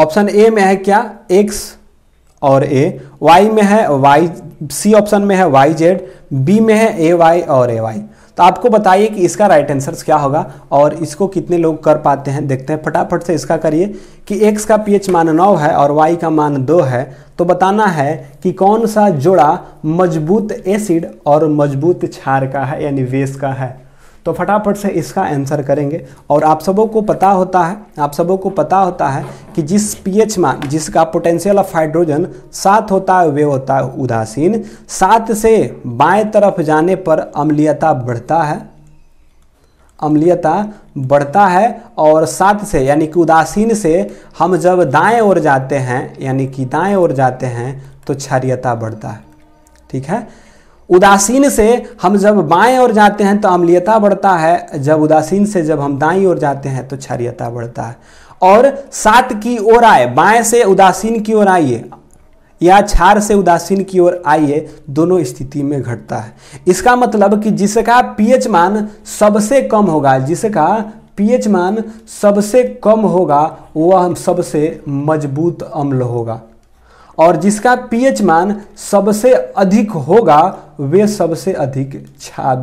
Speaker 1: ऑप्शन ए में है क्या एक्स और ए वाई में है वाई सी ऑप्शन में है वाई जेड बी में है ए वाई और ए वाई तो आपको बताइए कि इसका राइट right आंसर क्या होगा और इसको कितने लोग कर पाते हैं देखते हैं फटाफट से इसका करिए कि एक्स का पीएच मान नौ है और वाई का मान दो है तो बताना है कि कौन सा जोड़ा मजबूत एसिड और मजबूत क्षार का है यानी वेस का है तो फटाफट से इसका आंसर करेंगे और आप सबों को पता होता है आप सबों को पता होता है कि जिस पीएच मान जिसका पोटेंशियल ऑफ हाइड्रोजन सात होता है वे होता है उदासीन सात से बाएं तरफ जाने पर अम्लीयता बढ़ता है अम्लीयता बढ़ता है और सात से यानी कि उदासीन से हम जब दाएं ओर जाते हैं यानी कि दाएं ओर जाते हैं तो क्षारियता बढ़ता है ठीक है उदासीन से हम जब बाएं ओर जाते हैं तो अम्लीयता बढ़ता है जब उदासीन से जब हम दाई ओर जाते हैं तो क्षरियता बढ़ता है और सात की ओर आए बाएं से उदासीन की ओर आइए या क्षार से उदासीन की ओर आइए दोनों स्थिति में घटता है इसका मतलब कि जिसका पीएच मान सबसे कम होगा जिसका पीएच मान सबसे कम होगा वह सबसे मजबूत अम्ल होगा और जिसका पीएच मान सबसे अधिक होगा वे सबसे अधिक छा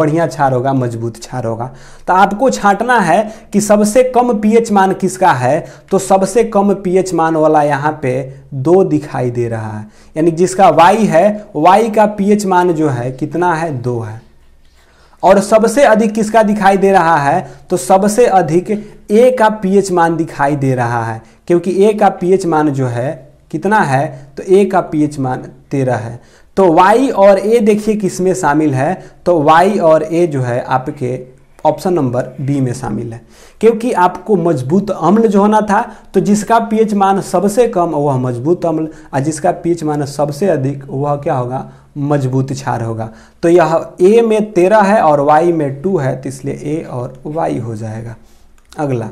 Speaker 1: बढ़िया छार होगा मजबूत छार होगा तो आपको छांटना है कि सबसे कम पीएच मान किसका है तो सबसे कम पीएच मान वाला यहाँ पे दो दिखाई दे रहा है यानी जिसका वाई है वाई का पीएच मान जो है कितना है दो है और सबसे अधिक किसका दिखाई दे रहा है तो सबसे अधिक ए का पीएच मान दिखाई दे रहा है क्योंकि ए का पीएच मान जो है कितना है तो ए का पीएच मान तेरह है तो वाई और ए देखिए किसमें शामिल है तो वाई और ए जो है आपके ऑप्शन नंबर बी में शामिल है क्योंकि आपको मजबूत अम्ल जो होना था तो जिसका पीएच मान सबसे कम वह मजबूत अम्ल और जिसका पीएच मान सबसे अधिक वह क्या होगा मजबूत क्षार होगा तो यह ए में तेरह है और वाई में टू है तो इसलिए ए और वाई हो जाएगा अगला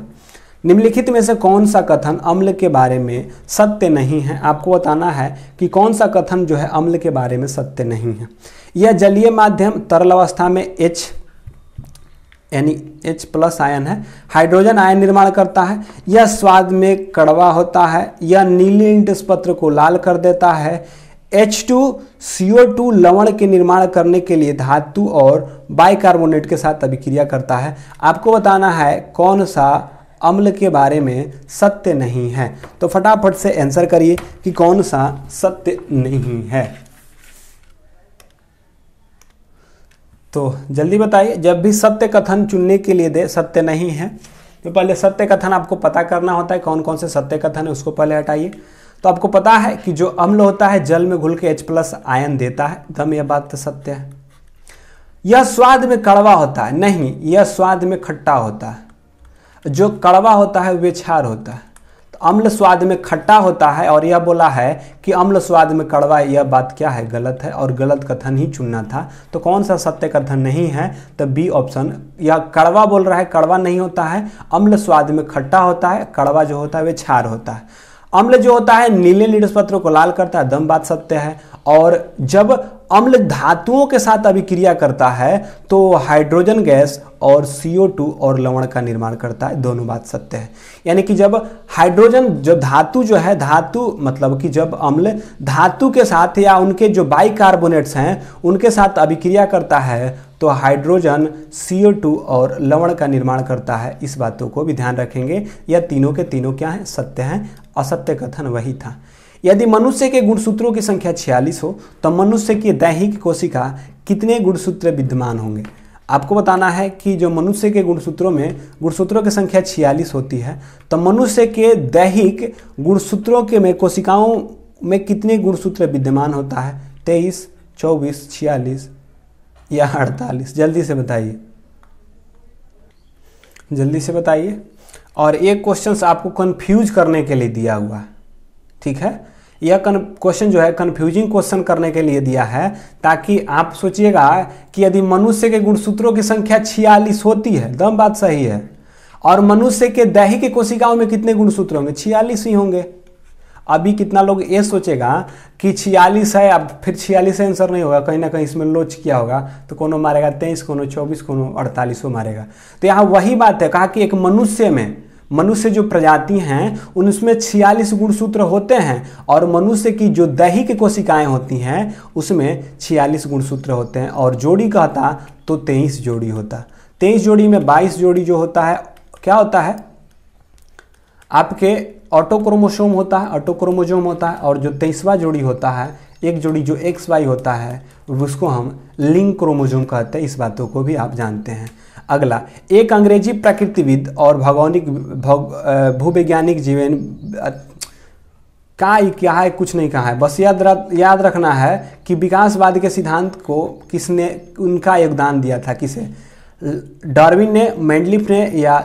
Speaker 1: निम्नलिखित में से कौन सा कथन अम्ल के बारे में सत्य नहीं है आपको बताना है कि कौन सा कथन जो है अम्ल के बारे में सत्य नहीं है यह जलीय माध्यम तरल अवस्था में एच यानी एच प्लस आयन है हाइड्रोजन आयन निर्माण करता है यह स्वाद में कड़वा होता है यह नीले पत्र को लाल कर देता है एच टू टू लवण के निर्माण करने के लिए धातु और बाइकार्बोनेट के साथ अभिक्रिया करता है आपको बताना है कौन सा अम्ल के बारे में सत्य नहीं है तो फटाफट से आंसर करिए कि कौन सा सत्य नहीं है तो जल्दी बताइए जब भी सत्य कथन चुनने के लिए दे सत्य नहीं है तो पहले सत्य कथन आपको पता करना होता है कौन कौन से सत्य कथन है उसको पहले हटाइए तो आपको पता है कि जो अम्ल होता है जल में घुल के एच प्लस आयन देता है दम तो यह बात तो सत्य है यह स्वाद में कड़वा होता है नहीं यह स्वाद में खट्टा होता है जो कड़वा होता है वे क्षार होता है तो अम्ल स्वाद में खट्टा होता है और यह बोला है कि अम्ल स्वाद में कड़वा यह बात क्या है गलत है और गलत कथन ही चुनना था तो कौन सा सत्य कथन नहीं है तो बी ऑप्शन यह कड़वा बोल रहा है कड़वा नहीं होता है अम्ल स्वाद में खट्टा होता है कड़वा जो होता है वे क्षार होता है अम्ल जो होता है नीले लीडस पत्रों को लाल करता है दम बात सत्य है और जब अम्ल धातुओं के साथ अभिक्रिया करता है तो हाइड्रोजन गैस और CO2 और लवण का निर्माण करता है दोनों बात सत्य है यानी कि जब हाइड्रोजन जब धातु जो है धातु मतलब कि जब अम्ल धातु के साथ या उनके जो बाइकार्बोनेट्स हैं उनके साथ अभिक्रिया करता है तो हाइड्रोजन CO2 और लवण का निर्माण करता है इस बातों को भी ध्यान रखेंगे यह तीनों के तीनों क्या हैं सत्य हैं असत्य कथन वही था यदि मनुष्य के गुणसूत्रों की संख्या छियालीस हो तो मनुष्य की दैहिक कोशिका कितने गुणसूत्र विद्यमान होंगे आपको बताना है कि जो मनुष्य के गुणसूत्रों में गुणसूत्रों की संख्या छियालीस होती है तो मनुष्य के दैहिक गुणसूत्रों के में कोशिकाओं में कितने गुणसूत्र विद्यमान होता है तेईस चौबीस छियालीस या अड़तालीस जल्दी से बताइए जल्दी से बताइए और एक क्वेश्चन आपको कन्फ्यूज करने के लिए दिया हुआ है ठीक है यह क्वेश्चन जो है कन्फ्यूजिंग क्वेश्चन करने के लिए दिया है ताकि आप सोचिएगा कि यदि मनुष्य के गुणसूत्रों की संख्या छियालीस होती है दम तो बात सही है और मनुष्य के दही के कोशिकाओं में कितने गुणसूत्र होंगे छियालीस ही होंगे अभी कितना लोग ये सोचेगा कि छियालीस है अब फिर छियालीस आंसर नहीं होगा कहीं ना कहीं इसमें लोच किया होगा तो कोनो मारेगा तेईस कोनो चौबीस कोनो अड़तालीस को मारेगा तो यहाँ वही बात है कहा कि एक मनुष्य में मनुष्य जो प्रजाति हैं उनमें छियालीस गुणसूत्र होते हैं और मनुष्य की जो दैहिक कोशिकाएं होती हैं उसमें छियालीस गुणसूत्र होते हैं और जोड़ी कहता तो तेईस जोड़ी होता तेईस जोड़ी में बाईस जोड़ी जो होता है क्या होता है आपके ऑटोक्रोमोसोम होता है ऑटोक्रोमोजोम होता है और जो तेईसवा जोड़ी होता है एक जोड़ी जो एक्स वाई होता है उसको हम लिंक क्रोमोजोम कहते हैं इस बातों को भी आप जानते हैं अगला एक अंग्रेजी प्रकृतिविद और भौगोलिक भूवैज्ञानिक जीवन का ही क्या है कुछ नहीं कहा है बस याद याद रखना है कि विकासवाद के सिद्धांत को किसने उनका योगदान दिया था किसे डार्विन ने मैंडलिफ ने या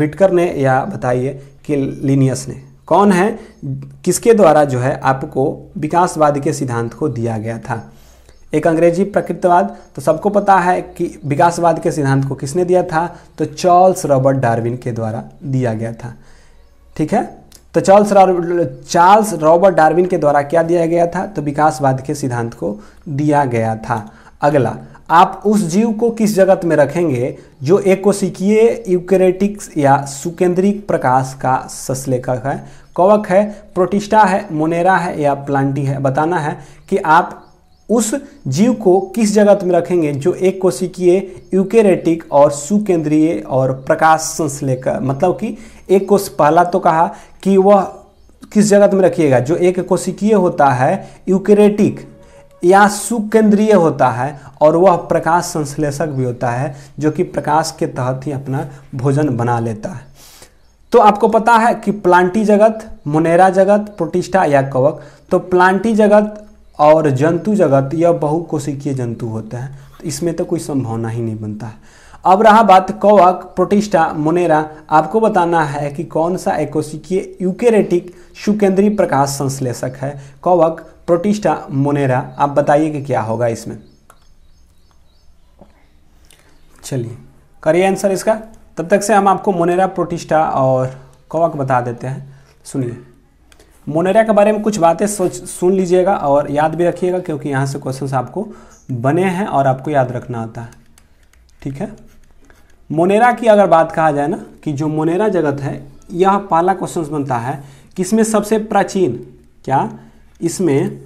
Speaker 1: विटकर ने या बताइए कि लिनियस ने कौन है किसके द्वारा जो है आपको विकासवाद के सिद्धांत को दिया गया था एक अंग्रेजी प्रकृतिवाद तो सबको पता है कि विकासवाद के सिद्धांत को किसने दिया था तो चार्ल्स रॉबर्ट डार्विन के द्वारा दिया गया था ठीक है तो चार्ल्स चार्ल्स रॉबर्ट डार्विन के द्वारा क्या दिया गया था तो विकासवाद के सिद्धांत को दिया गया था अगला आप उस जीव को किस जगत में रखेंगे जो एक कोशिकीय यूकेरेटिक्स या सुकेंद्रिक प्रकाश का सस्लेखक है कवक है प्रोटिस्टा है मोनेरा है या प्लांटी है बताना है कि आप उस जीव को किस जगत में रखेंगे जो एक कोशिकीय यूकेरेटिक और सुकेंद्रीय और प्रकाश संश्लेक मतलब कि एक कोश पहला तो कहा कि वह किस जगत में रखिएगा जो एक कोशिकीय होता है यूकेरेटिक या सुकेंद्रीय होता है और वह प्रकाश संश्लेषक भी होता है जो कि प्रकाश के तहत ही अपना भोजन बना लेता है तो आपको पता है कि प्लांटी जगत मुनेरा जगत प्रोटिस्टा या कवक तो प्लांटी जगत और जंतु जगत यह बहुकोशिकीय जंतु होते हैं तो इसमें तो कोई संभावना ही नहीं बनता है अब रहा बात कवक प्रोटिस्टा मोनेरा आपको बताना है कि कौन सा एकोशिकीय यूकेरेटिक सुकेंद्रीय प्रकाश संश्लेषक है कवक प्रोटिस्टा मोनेरा आप बताइए कि क्या होगा इसमें चलिए करिए आंसर इसका तब तक से हम आपको मोनेरा प्रोटिस्टा और कवक बता देते हैं सुनिए मोनेरा के बारे में कुछ बातें सोच सुन लीजिएगा और याद भी रखिएगा क्योंकि यहाँ से क्वेश्चन आपको बने हैं और आपको याद रखना आता है ठीक है मोनेरा की अगर बात कहा जाए ना कि जो मोनेरा जगत है यह पहला क्वेश्चन बनता है कि इसमें सबसे प्राचीन क्या इसमें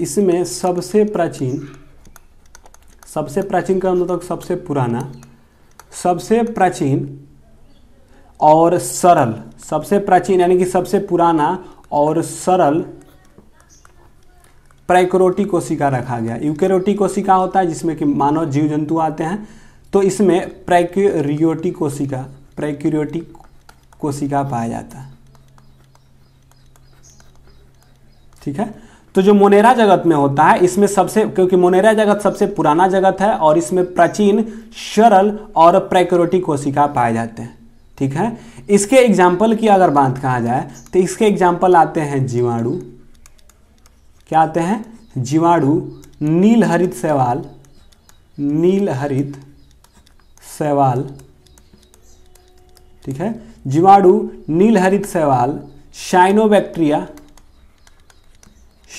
Speaker 1: इसमें सबसे प्राचीन सबसे प्राचीन का मतलब सबसे पुराना सबसे प्राचीन और सरल सबसे प्राचीन यानी कि सबसे पुराना और सरल प्राइकोरोटी कोशिका रखा गया यूकेरोटी कोशिका होता है जिसमें कि मानव जीव जंतु आते हैं तो इसमें प्राइक्यूरियोटी कोशिका प्राइक्यूरियोटी कोशिका पाया जाता है ठीक है तो जो मोनेरा जगत में होता है इसमें सबसे क्योंकि मोनेरा जगत सबसे पुराना जगत है और इसमें प्राचीन सरल और प्रैक्रोटिक कोशिका पाए जाते हैं ठीक है इसके एग्जाम्पल की अगर बात कहा जाए तो इसके एग्जाम्पल आते हैं जीवाणु क्या आते हैं जीवाणु नील हरित सेवाल नील हरित सेवाल ठीक है जीवाणु नील हरित शाइनो शाइनोबैक्टीरिया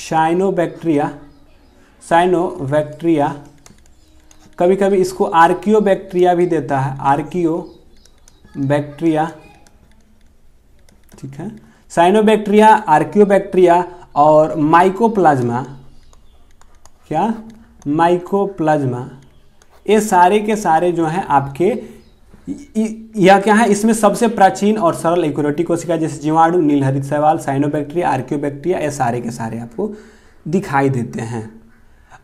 Speaker 1: शाइनोबैक्टीरिया साइनोबैक्टीरिया कभी कभी इसको आर्कियोबैक्टीरिया भी देता है आर्कियो बैक्टीरिया ठीक है साइनोबैक्टीरिया आर्कियोबैक्टीरिया और माइकोप्लाज्मा क्या माइकोप्लाज्मा ये सारे के सारे जो हैं आपके यह क्या है इसमें सबसे प्राचीन और सरल इक्योरिटी कोशिका जैसे जीवाणु नीलहरित सवाल साइनोबैक्टीरिया आर्क्योबैक्टीरिया ये सारे के सारे आपको दिखाई देते हैं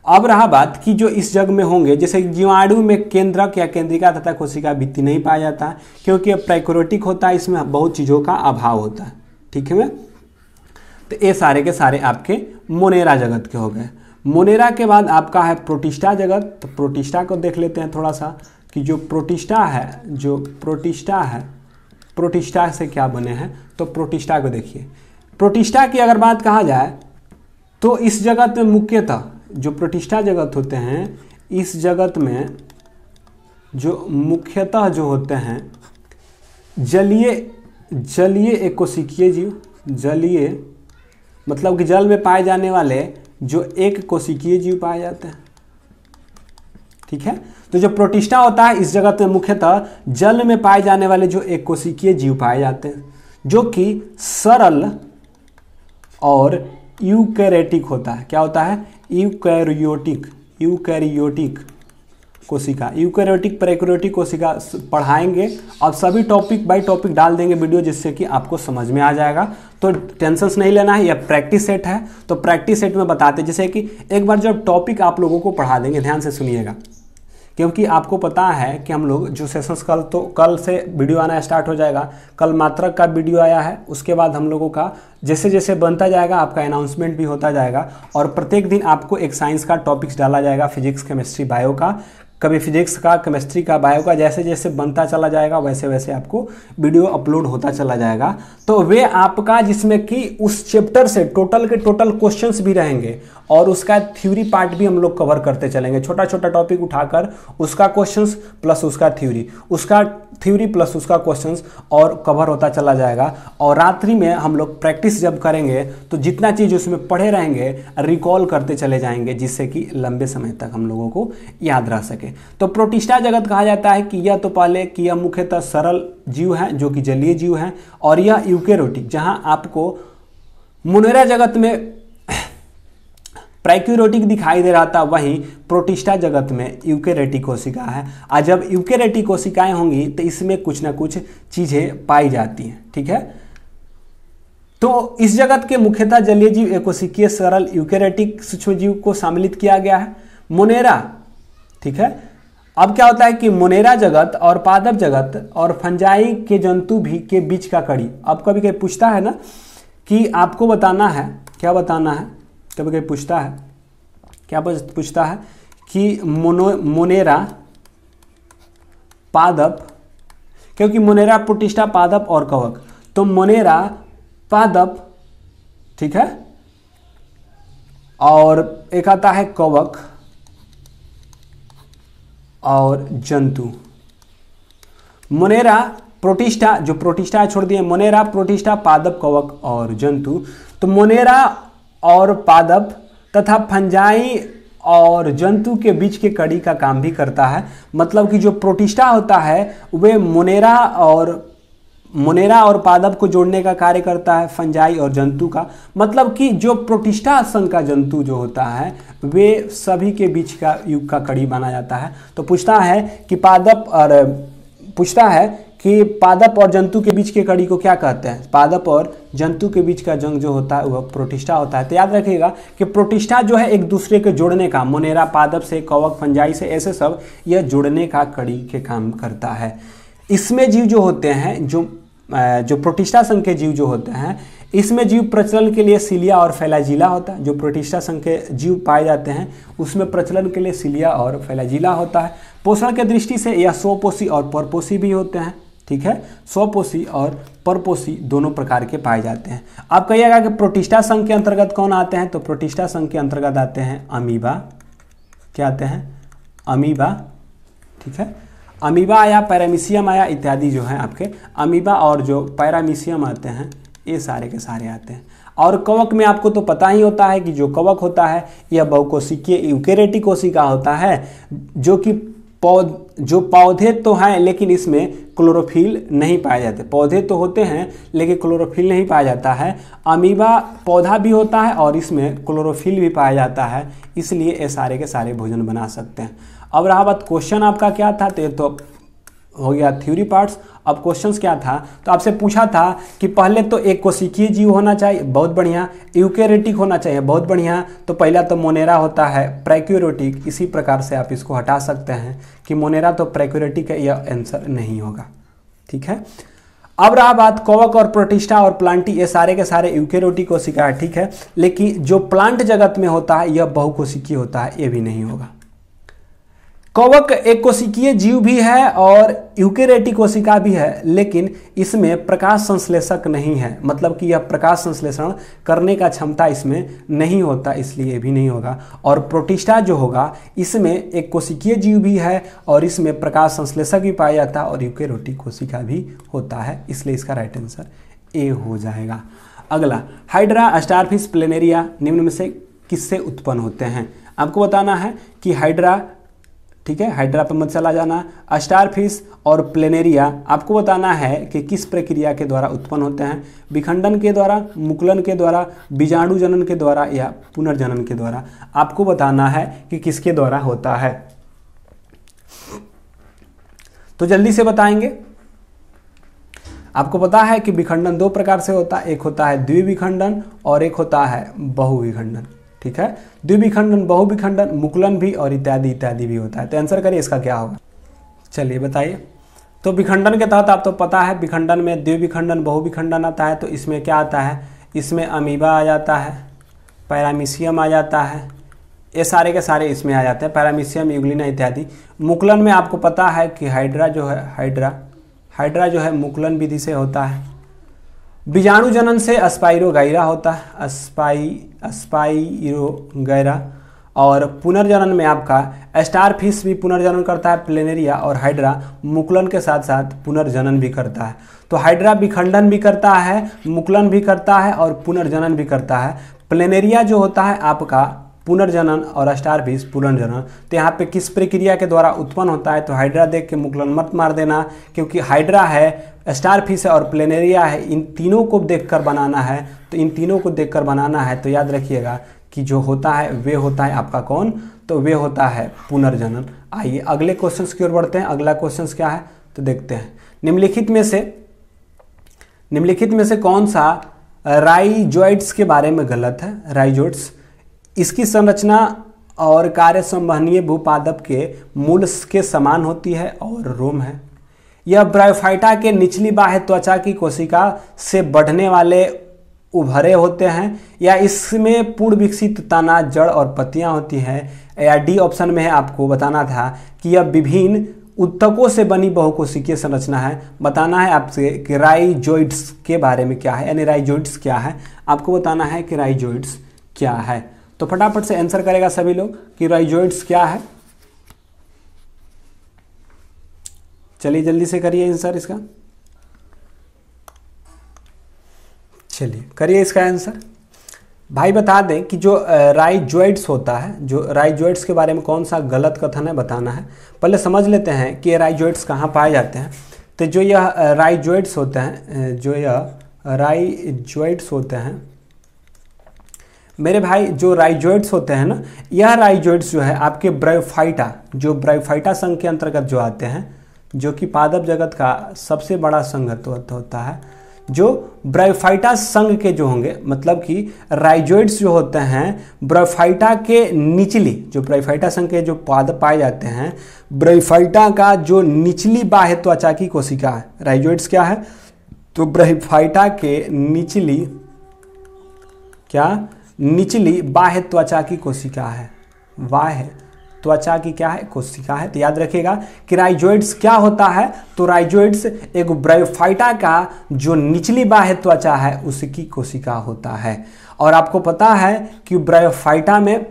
Speaker 1: अब रहा बात कि जो इस जग में होंगे जैसे जीवाणु में केंद्रक या केंद्रिका तथा कोशिका भित्ति नहीं पाया जाता क्योंकि प्राइक्रोटिक होता है इसमें बहुत चीज़ों का अभाव होता है ठीक है तो ये सारे के सारे आपके मोनेरा जगत के हो गए मोनेरा के बाद आपका है प्रोटिष्ठा जगत तो प्रोटिष्ठा को देख लेते हैं थोड़ा सा कि जो प्रोटिष्ठा है जो प्रोटिष्ठा है प्रोटिष्ठा से क्या बने हैं तो प्रोटिष्ठा को देखिए प्रोटिष्ठा की अगर बात कहा जाए तो इस जगत में मुख्यतः जो प्रतिष्ठा जगत होते हैं इस जगत में जो मुख्यतः जो होते हैं जलीय जलीय एकोशिकीय जीव जलीय मतलब कि जल में पाए जाने वाले जो एक कोशिकीय जीव पाए जाते हैं ठीक है तो जो प्रोटिष्ठा होता है इस जगत में मुख्यतः जल में पाए जाने वाले जो एक कोशिकीय जीव पाए जाते हैं जो कि सरल और यूकेरेटिक होता है क्या होता है यूकैरियोटिक यूकैरियोटिक कोशिका यूकैरियोटिक प्रेक्रियोटिक कोशिका पढ़ाएंगे अब सभी टॉपिक बाय टॉपिक डाल देंगे वीडियो जिससे कि आपको समझ में आ जाएगा तो टेंशन नहीं लेना है या प्रैक्टिस सेट है तो प्रैक्टिस सेट में बताते जैसे कि एक बार जब टॉपिक आप लोगों को पढ़ा देंगे ध्यान से सुनिएगा क्योंकि आपको पता है कि हम लोग जो सेशंस कल तो कल से वीडियो आना स्टार्ट हो जाएगा कल मात्रक का वीडियो आया है उसके बाद हम लोगों का जैसे जैसे बनता जाएगा आपका अनाउंसमेंट भी होता जाएगा और प्रत्येक दिन आपको एक साइंस का टॉपिक्स डाला जाएगा फिजिक्स केमिस्ट्री बायो का कभी फिजिक्स का केमिस्ट्री का बायो का जैसे जैसे बनता चला जाएगा वैसे वैसे आपको वीडियो अपलोड होता चला जाएगा तो वे आपका जिसमें कि उस चैप्टर से टोटल के टोटल क्वेश्चंस भी रहेंगे और उसका थ्योरी पार्ट भी हम लोग कवर करते चलेंगे छोटा छोटा टॉपिक उठाकर उसका क्वेश्चन प्लस उसका थ्यूरी उसका थ्यूरी प्लस उसका क्वेश्चन और कवर होता चला जाएगा और रात्रि में हम लोग प्रैक्टिस जब करेंगे तो जितना चीज़ उसमें पढ़े रहेंगे रिकॉल करते चले जाएंगे जिससे कि लंबे समय तक हम लोगों को याद रह सके तो प्रोटिस्टा जगत कहा जाता है कि यह तो पहले कि यह मुख्यतः सरल जीव है जो कि जलीय जीव है और यह यूकेरोटिक जहां आपको मुनेरा जगत में प्राइक्यूरोटिक दिखाई दे रहा था वहीं प्रोटिस्टा जगत में यूकेरेटिक कोशिका है और जब यूकेरेटिक कोशिकाएं होंगी तो इसमें कुछ ना कुछ चीज़ें पाई जाती हैं ठीक है तो इस जगत के मुख्यतः जलीय जीव एकोशिकीय सरल यूकेरेटिक सूक्ष्म जीव को सम्मिलित किया गया है मोनेरा ठीक है अब क्या होता है कि मुनेरा जगत और पादप जगत और फंजाई के जंतु भी के बीच का कड़ी अब कभी कभी पूछता है ना कि आपको बताना है क्या बताना है कभी कभी पूछता है क्या पूछता है कि मोनो मोनेरा पादप क्योंकि मोनेरा प्रतिष्ठा पादप और कवक तो मोनेरा पादप ठीक है और एक आता है कवक और जंतु मोनेरा प्रोटिस्टा जो प्रोटिस्टा छोड़ दिए मोनेरा प्रोटिस्टा पादप कवक और जंतु तो मोनेरा और पादप तथा फंजाई और जंतु के बीच के कड़ी का काम भी करता है मतलब कि जो प्रोटिस्टा होता है वे मोनेरा और मुनेरा और पादप को जोड़ने का कार्य करता है फंजाई और जंतु का मतलब कि जो प्रोटिस्टा संघ का जंतु जो होता है वे सभी के बीच का युग का कड़ी माना जाता है तो पूछता है कि पादप और पूछता है कि पादप और जंतु के बीच के कड़ी को क्या कहते हैं पादप और जंतु के बीच का जंग जो होता है वह प्रोटिष्ठा होता है तो याद रखिएगा कि प्रोटिष्ठा जो है एक दूसरे के जोड़ने का मोनेरा पादप से कवक फंजाई से ऐसे सब यह जोड़ने का कड़ी के काम करता है इसमें जीव जो होते हैं जो जो प्रोटिस्टा संघ के जीव जो होते हैं इसमें जीव प्रचलन के लिए सिलिया और फैलाजिला होता है जो प्रोटिस्टा संघ के जीव पाए जाते हैं उसमें प्रचलन के लिए सिलिया और फैलाजिला होता है पोषण के दृष्टि से यह सोपोसी और परपोसी भी होते हैं ठीक है सोपोसी और परपोसी दोनों प्रकार के पाए जाते हैं आप कहिएगा कि प्रोटिस्टा संघ के अंतर्गत कौन आते हैं तो प्रोटिस्टा संघ के अंतर्गत आते हैं अमीबा क्या आते हैं अमीबा ठीक है अमीबा आया पैरामीशियम आया इत्यादि जो है आपके अमीबा और जो पैरामीशियम आते हैं ये सारे के सारे आते हैं और कवक में आपको तो पता ही होता है कि जो कवक होता है यह बहुकोशिकीय यूकेरेटिक कोशिका होता है जो कि पौध जो पौधे तो हैं लेकिन इसमें क्लोरोफिल नहीं पाए जाते पौधे तो होते हैं लेकिन क्लोरोफिल नहीं पाया जाता है अमीबा पौधा भी होता है और इसमें क्लोरोफिल भी पाया जाता है इसलिए ये सारे के सारे भोजन बना सकते हैं अब रहा बात क्वेश्चन आपका क्या था तो ये तो हो गया थ्योरी पार्ट्स अब क्वेश्चंस क्या था तो आपसे पूछा था कि पहले तो एक कोशिकीय जीव होना चाहिए बहुत बढ़िया यूकेरेटिक होना चाहिए बहुत बढ़िया तो पहला तो मोनेरा होता है प्रैक्यूरोटिक इसी प्रकार से आप इसको हटा सकते हैं कि मोनेरा तो प्रैक्यूरेटिक है यह आंसर नहीं होगा ठीक है अब रहा बात कवक और प्रोटिस्टा और प्लांटी ये सारे के सारे यूकेरोटी कोशिका है ठीक है लेकिन जो प्लांट जगत में होता है यह बहुकोशिकीय होता है ये भी नहीं होगा कवक एक कोशिकीय जीव भी है और यूकेरेटी कोशिका भी है लेकिन इसमें प्रकाश संश्लेषक नहीं है मतलब कि यह प्रकाश संश्लेषण करने का क्षमता इसमें नहीं होता इसलिए भी नहीं होगा और प्रोटिस्टा जो होगा इसमें एक कोशिकीय जीव भी है और इसमें प्रकाश संश्लेषक भी पाया जाता है और यूकेरोटी कोशिका भी होता है इसलिए इसका राइट आंसर ए हो जाएगा अगला हाइड्रा स्टारफिश प्लेनेरिया निम्न में से किससे उत्पन्न होते हैं आपको बताना है कि हाइड्रा ठीक है हाइड्रा पे मत चला जाना अस्टारफिश और प्लेनेरिया आपको बताना है कि किस प्रक्रिया के द्वारा उत्पन्न होते हैं विखंडन के द्वारा मुकुलन के द्वारा बीजाणु जनन के द्वारा या पुनर्जनन के द्वारा आपको बताना है कि किसके द्वारा होता है तो जल्दी से बताएंगे आपको पता है कि विखंडन दो प्रकार से होता है एक होता है द्विविखंडन और एक होता है बहुविखंडन ठीक है द्विविखंडन बहुविखंडन मुकुलन भी और इत्यादि इत्यादि भी होता है तो आंसर करिए इसका क्या होगा चलिए बताइए तो विखंडन के तहत आप तो पता है विखंडन में द्विविखंडन बहुविखंडन आता है तो इसमें क्या आता है इसमें अमीबा आ जाता है पैरामीशियम आ जाता है ये सारे के सारे इसमें आ जाते हैं पैरामीशियम यूगलिना इत्यादि मुकुलन में आपको पता है कि हाइड्रा जो है हाइड्रा हाइड्रा जो है मुकुलन विधि से होता है बीजाणु जनन से गैरा होता है अस्पाई गैरा और पुनर्जनन में आपका स्टार फिश भी पुनर्जनन करता है प्लेनेरिया और हाइड्रा मुकुलन के साथ साथ पुनर्जनन भी करता है तो हाइड्रा विखंडन भी करता है मुकुलन भी करता है और पुनर्जनन भी करता है प्लेनेरिया जो होता है आपका पुनर्जनन और स्टार फिश पुनर्जनन तो यहाँ पे किस प्रक्रिया के द्वारा उत्पन्न होता है तो हाइड्रा देख के मुकलन मत मार देना क्योंकि हाइड्रा है स्टार फिश है और प्लेनेरिया है इन तीनों को देखकर बनाना है तो इन तीनों को देखकर बनाना है तो याद रखिएगा कि जो होता है वे होता है आपका कौन तो वे होता है पुनर्जनन आइए अगले क्वेश्चन की ओर बढ़ते हैं अगला क्वेश्चन क्या है तो देखते हैं निम्नलिखित में से निम्नलिखित में से कौन सा राइजॉइड्स के बारे में गलत है राइजॉइड्स इसकी संरचना और कार्य संवहनीय भूपादप के मूल के समान होती है और रोम है यह ब्रायोफाइटा के निचली बाह्य त्वचा की कोशिका से बढ़ने वाले उभरे होते हैं या इसमें पूर्ण विकसित तना जड़ और पत्तियां होती हैं या डी ऑप्शन में है आपको बताना था कि यह विभिन्न उत्तकों से बनी बहुकोशिकीय संरचना है बताना है आपसे कि राइजोइड्स के बारे में क्या है यानी राइजोइड्स क्या है आपको बताना है कि राइजोइड्स क्या है तो फटाफट से आंसर करेगा सभी लोग कि राइजोइड्स क्या है चलिए जल्दी से करिए आंसर इसका चलिए करिए इसका आंसर भाई बता दें कि जो राइजोइड्स होता है जो राइजोइड्स के बारे में कौन सा गलत कथन है बताना है पहले समझ लेते हैं कि राइजोइड्स कहाँ पाए जाते हैं तो जो यह राइजोइड्स होते हैं जो यह राइजोइड्स होते हैं मेरे भाई जो राइजोइड्स होते हैं ना यह राइजोइड्स जो है आपके ब्रायोफाइटा जो ब्रायोफाइटा संघ के अंतर्गत जो आते हैं जो कि पादप जगत का सबसे बड़ा संघ होता है जो ब्रायोफाइटा संघ के जो होंगे मतलब कि राइजोइड्स जो होते हैं ब्रायोफाइटा के निचली जो ब्रायोफाइटा संघ के जो पाद पाए जाते हैं ब्रायोफाइटा का जो निचली बाह्य त्वचा की कोशिका है राइजोइड्स क्या है तो ब्रायोफाइटा के निचली क्या निचली बाह्य त्वचा की कोशिका है बाह्य त्वचा की क्या है कोशिका है तो याद रखिएगा कि राइजोइड्स क्या होता है तो राइजोइड्स एक ब्रायोफाइटा का जो निचली बाह्य त्वचा है उसकी कोशिका होता है और आपको पता है कि ब्रायोफाइटा में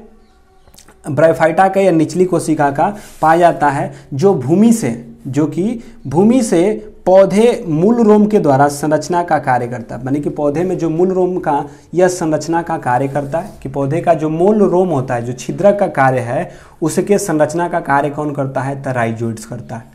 Speaker 1: ब्रायोफाइटा का या निचली कोशिका का पाया जाता है जो भूमि से जो कि भूमि से पौधे मूल रोम के द्वारा संरचना का कार्य करता है यानी कि पौधे में जो मूल रोम का यह संरचना का कार्य करता है कि पौधे का जो मूल रोम होता है जो छिद्रक का कार्य है उसके संरचना का कार्य कौन करता है तराइजोइड्स करता है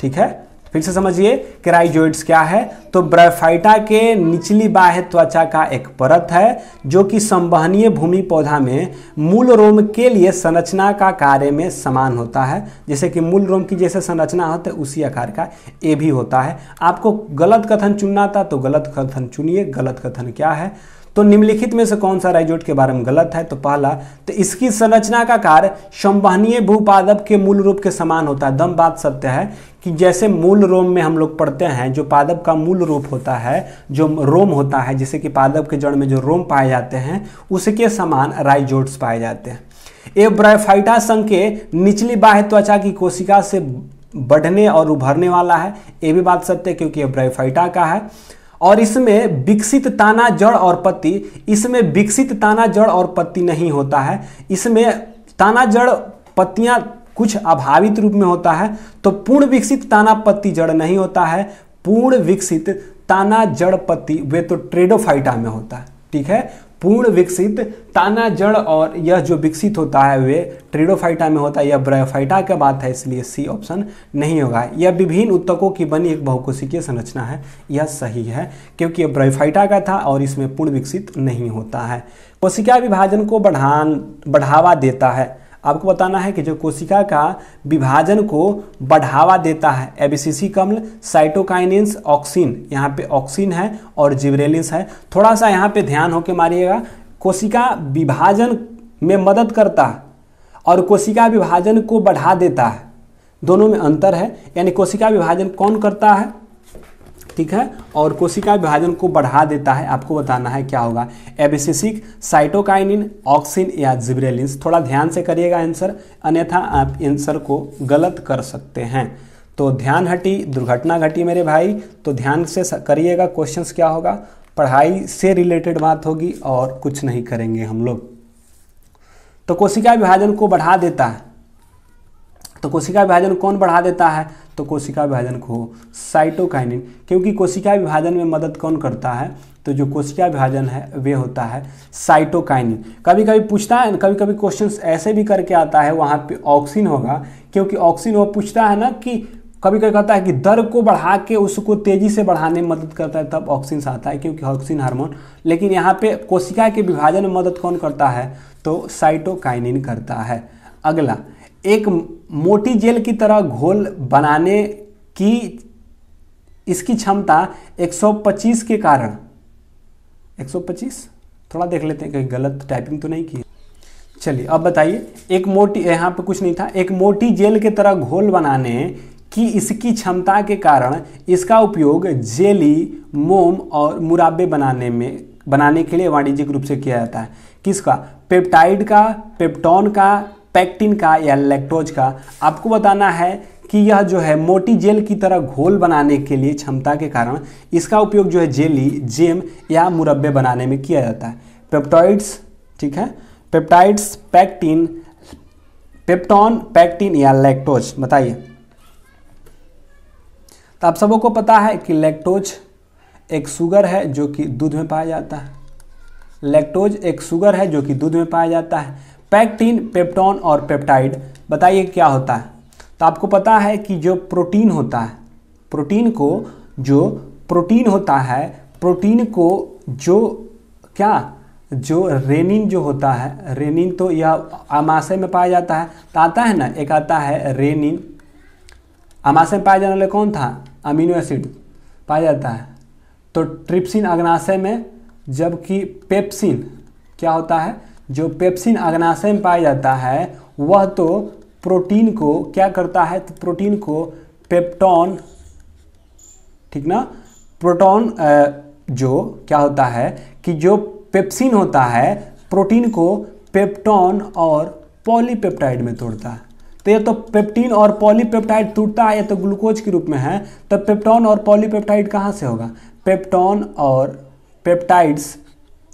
Speaker 1: ठीक है फिर से समझिए क्राइजोइड्स क्या है तो ब्राइफाइटा के निचली बाह्य त्वचा का एक परत है जो कि संवहनीय भूमि पौधा में मूल रोम के लिए संरचना का कार्य में समान होता है जैसे कि मूल रोम की जैसे संरचना होता है उसी आकार का ये भी होता है आपको गलत कथन चुनना था तो गलत कथन चुनिए गलत कथन क्या है तो निम्नलिखित में से कौन सा राइजोट के बारे में गलत है तो पहला तो इसकी संरचना का कार्य संवहनीय भूपादप के मूल रूप के समान होता है दम बात सत्य है कि जैसे मूल रोम में हम लोग पढ़ते हैं जो पादप का मूल रूप होता है जो रोम होता है जैसे कि पादप के जड़ में जो रोम पाए जाते हैं उसके समान राइजोट्स पाए जाते हैं ये ब्राइफाइटा संघ के निचली बाह्य त्वचा की कोशिका से बढ़ने और उभरने वाला है ये भी बात सत्य है क्योंकि यह ब्राइफाइटा का है और इसमें विकसित ताना जड़ और पत्ती इसमें विकसित ताना जड़ और पत्ती नहीं होता है इसमें ताना जड़ पत्तियां कुछ अभावित रूप में होता है तो पूर्ण विकसित ताना पत्ती जड़ नहीं होता है पूर्ण विकसित ताना जड़ पत्ती वे तो ट्रेडोफाइटा में होता है ठीक है पूर्ण विकसित ताना जड़ और यह जो विकसित होता है वे ट्रिडोफाइटा में होता है यह ब्रायोफाइटा का बात है इसलिए सी ऑप्शन नहीं होगा यह विभिन्न उत्तकों की बनी एक बहुकोशिकीय संरचना है यह सही है क्योंकि यह ब्रायोफाइटा का था और इसमें पूर्ण विकसित नहीं होता है कोशिका विभाजन को बढ़ान बढ़ावा देता है आपको बताना है कि जो कोशिका का विभाजन को बढ़ावा देता है एबीसीसी कम्ल साइटोकाइनेंस ऑक्सीन यहाँ पे ऑक्सीन है और जिब्रेलिन्स है थोड़ा सा यहाँ पे ध्यान होके मारिएगा कोशिका विभाजन में मदद करता है और कोशिका विभाजन को बढ़ा देता है दोनों में अंतर है यानी कोशिका विभाजन कौन करता है ठीक है और कोशिका विभाजन को बढ़ा देता है आपको बताना है क्या होगा एबिसिक साइटोकाइनिन ऑक्सिन या जिब्रेलिन थोड़ा ध्यान से करिएगा आंसर अन्यथा आप आंसर को गलत कर सकते हैं तो ध्यान हटी दुर्घटना घटी मेरे भाई तो ध्यान से करिएगा क्वेश्चंस क्या होगा पढ़ाई से रिलेटेड बात होगी और कुछ नहीं करेंगे हम लोग तो कोशिका विभाजन को बढ़ा देता है तो कोशिका विभाजन कौन बढ़ा देता है तो कोशिका विभाजन को साइटोकाइनिन क्योंकि कोशिका विभाजन में मदद कौन करता है तो जो कोशिका विभाजन है वे होता है साइटोकाइनिन कभी कभी पूछता है कभी कभी क्वेश्चन ऐसे भी करके आता है वहाँ पे ऑक्सीन होगा क्योंकि ऑक्सीन वो पूछता है ना कि कभी कभी कहता है कि दर को बढ़ा के उसको तेज़ी से बढ़ाने में मदद करता है तब ऑक्सीन आता है क्योंकि ऑक्सीन हार्मोन लेकिन यहाँ पे कोशिका के विभाजन में मदद कौन करता है तो साइटोकाइनिन करता है अगला एक मोटी जेल की तरह घोल बनाने की इसकी क्षमता 125 के कारण 125 थोड़ा देख लेते हैं कहीं गलत टाइपिंग तो नहीं की चलिए अब बताइए एक मोटी यहाँ पे कुछ नहीं था एक मोटी जेल की तरह घोल बनाने की इसकी क्षमता के कारण इसका उपयोग जेली मोम और मुराबे बनाने में बनाने के लिए वाणिज्यिक रूप से किया जाता है किसका पेप्टाइड का पेप्टॉन का पैक्टिन का या लैक्टोज का आपको बताना है कि यह जो है मोटी जेल की तरह घोल बनाने के लिए क्षमता के कारण इसका उपयोग जो है जेली जेम या मुरब्बे बनाने में किया जाता है पेप्टॉइड्स ठीक है पेप्टाइड्स पैक्टिन पेप्टॉन पैक्टिन या लैक्टोज बताइए तो आप सबों को पता है कि लैक्टोज एक सुगर है जो कि दूध में पाया जाता है लैक्टोज एक सुगर है जो कि दूध में पाया जाता है पैक्टीन पेप्टॉन और पेप्टाइड बताइए क्या होता है तो आपको पता है कि जो प्रोटीन होता है प्रोटीन को जो प्रोटीन होता है प्रोटीन को जो क्या जो रेनिन जो होता है रेनिन तो यह अमाशय में पाया जाता है तो आता है ना एक आता है रेनिन अमाशय में पाया जाने वाला कौन था अमीनो एसिड पाया जाता है तो ट्रिप्सिन अग्नाशय में जबकि पेप्सिन क्या होता है जो पेप्सिन अग्नाशय में पाया जाता है वह तो प्रोटीन को क्या करता है तो प्रोटीन को पेप्टॉन ठीक ना प्रोटॉन जो क्या होता है कि जो पेप्सिन होता है प्रोटीन को पेप्टॉन और पॉलीपेप्टाइड में तोड़ता है तो यह तो पेप्टीन और पॉलीपेप्टाइड टूटता है या तो ग्लूकोज के रूप में है तो पेप्टॉन और पॉलीपेप्टाइड कहाँ से होगा पेप्टॉन और पेप्टाइड्स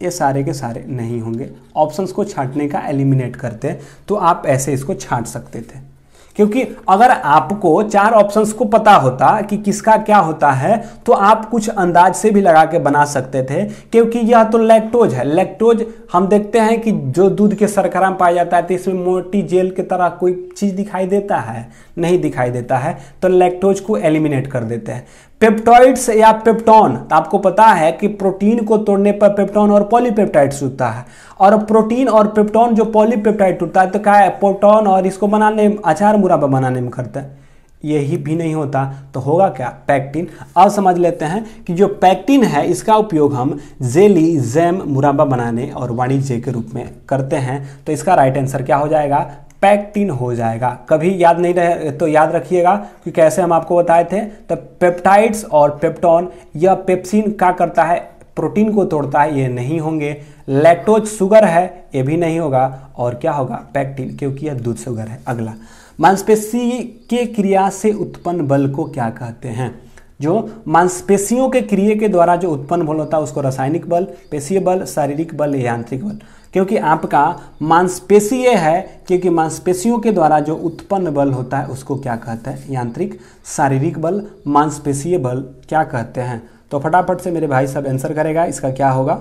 Speaker 1: ये सारे के सारे नहीं होंगे ऑप्शंस को छांटने का एलिमिनेट करते तो आप ऐसे इसको छांट सकते थे क्योंकि अगर आपको चार ऑप्शंस को पता होता कि किसका क्या होता है तो आप कुछ अंदाज से भी लगा के बना सकते थे क्योंकि यह तो लैक्टोज है लैक्टोज हम देखते हैं कि जो दूध के सरकरा में पाया जाता है तो इसमें मोटी जेल की तरह कोई चीज़ दिखाई देता है नहीं दिखाई देता है तो लैक्टोज को एलिमिनेट कर देते हैं पेप्टॉइड्स या पेप्टॉन तो आपको पता है कि प्रोटीन को तोड़ने पर पेप्टॉन और पॉलीपेप्टाइड टूटता है और प्रोटीन और पेप्टॉन जो पॉलीपेप्टाइड टूटता है तो क्या है प्रोटॉन और इसको बनाने अचार मुराबा बनाने में करते हैं यही भी नहीं होता तो होगा क्या पैक्टिन अब समझ लेते हैं कि जो पैक्टिन है इसका उपयोग हम जेली जैम मुराबा बनाने और वाणिज्य के रूप में करते हैं तो इसका राइट आंसर क्या हो जाएगा पैक्टिन हो जाएगा कभी याद नहीं रहे तो याद रखिएगा कि कैसे हम आपको बताए थे तो पेप्टाइड्स और पेप्टॉन या पेप्सिन क्या करता है प्रोटीन को तोड़ता है ये नहीं होंगे लैक्टोज शुगर है ये भी नहीं होगा और क्या होगा पैक्टिन क्योंकि यह दूध शुगर है अगला मांसपेशी के क्रिया से उत्पन्न बल को क्या कहते हैं जो मांसपेशियों के क्रिया के द्वारा जो उत्पन्न बल होता है उसको रासायनिक बल पेशीय बल शारीरिक बल यांत्रिक बल क्योंकि आपका मांसपेशीय है क्योंकि मांसपेशियों के द्वारा जो उत्पन्न बल होता है उसको क्या कहते हैं यांत्रिक शारीरिक बल मांसपेशीय बल क्या कहते हैं तो फटाफट से मेरे भाई सब आंसर करेगा इसका क्या होगा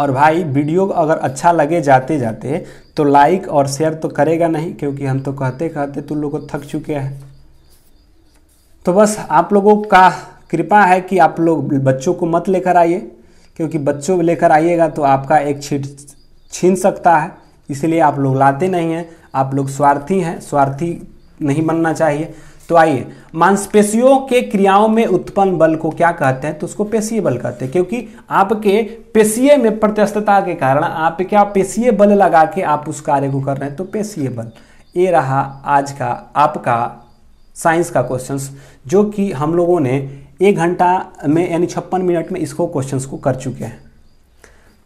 Speaker 1: और भाई वीडियो अगर अच्छा लगे जाते जाते तो लाइक और शेयर तो करेगा नहीं क्योंकि हम तो कहते कहते तुम लोग थक चुके हैं तो बस आप लोगों का कृपा है कि आप लोग बच्चों को मत लेकर आइए क्योंकि बच्चों लेकर आइएगा तो आपका एक छीट छीन सकता है इसलिए आप लोग लाते नहीं हैं आप लोग स्वार्थी हैं स्वार्थी नहीं बनना चाहिए तो आइए मांसपेशियों के क्रियाओं में उत्पन्न बल को क्या कहते हैं तो उसको पेशीय बल कहते हैं क्योंकि आपके पेशीय में प्रत्यस्थता के कारण आप क्या पेशीय बल लगा के आप उस कार्य को कर रहे हैं तो पेशीय बल ये रहा आज का आपका साइंस का क्वेश्चंस जो कि हम लोगों ने एक घंटा में यानी छप्पन मिनट में इसको क्वेश्चंस को कर चुके हैं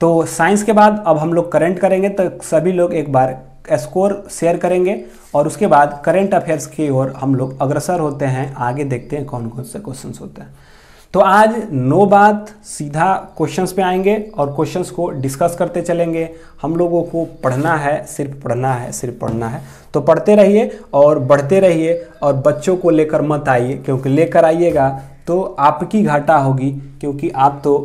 Speaker 1: तो साइंस के बाद अब हम लोग करंट करेंगे तो सभी लोग एक बार स्कोर शेयर करेंगे और उसके बाद करंट अफेयर्स की ओर हम लोग अग्रसर होते हैं आगे देखते हैं कौन कौन से क्वेश्चन होते हैं तो आज नो बात सीधा क्वेश्चंस पे आएंगे और क्वेश्चंस को डिस्कस करते चलेंगे हम लोगों को पढ़ना है सिर्फ पढ़ना है सिर्फ पढ़ना है तो पढ़ते रहिए और बढ़ते रहिए और बच्चों को लेकर मत आइए क्योंकि लेकर आइएगा तो आपकी घाटा होगी क्योंकि आप तो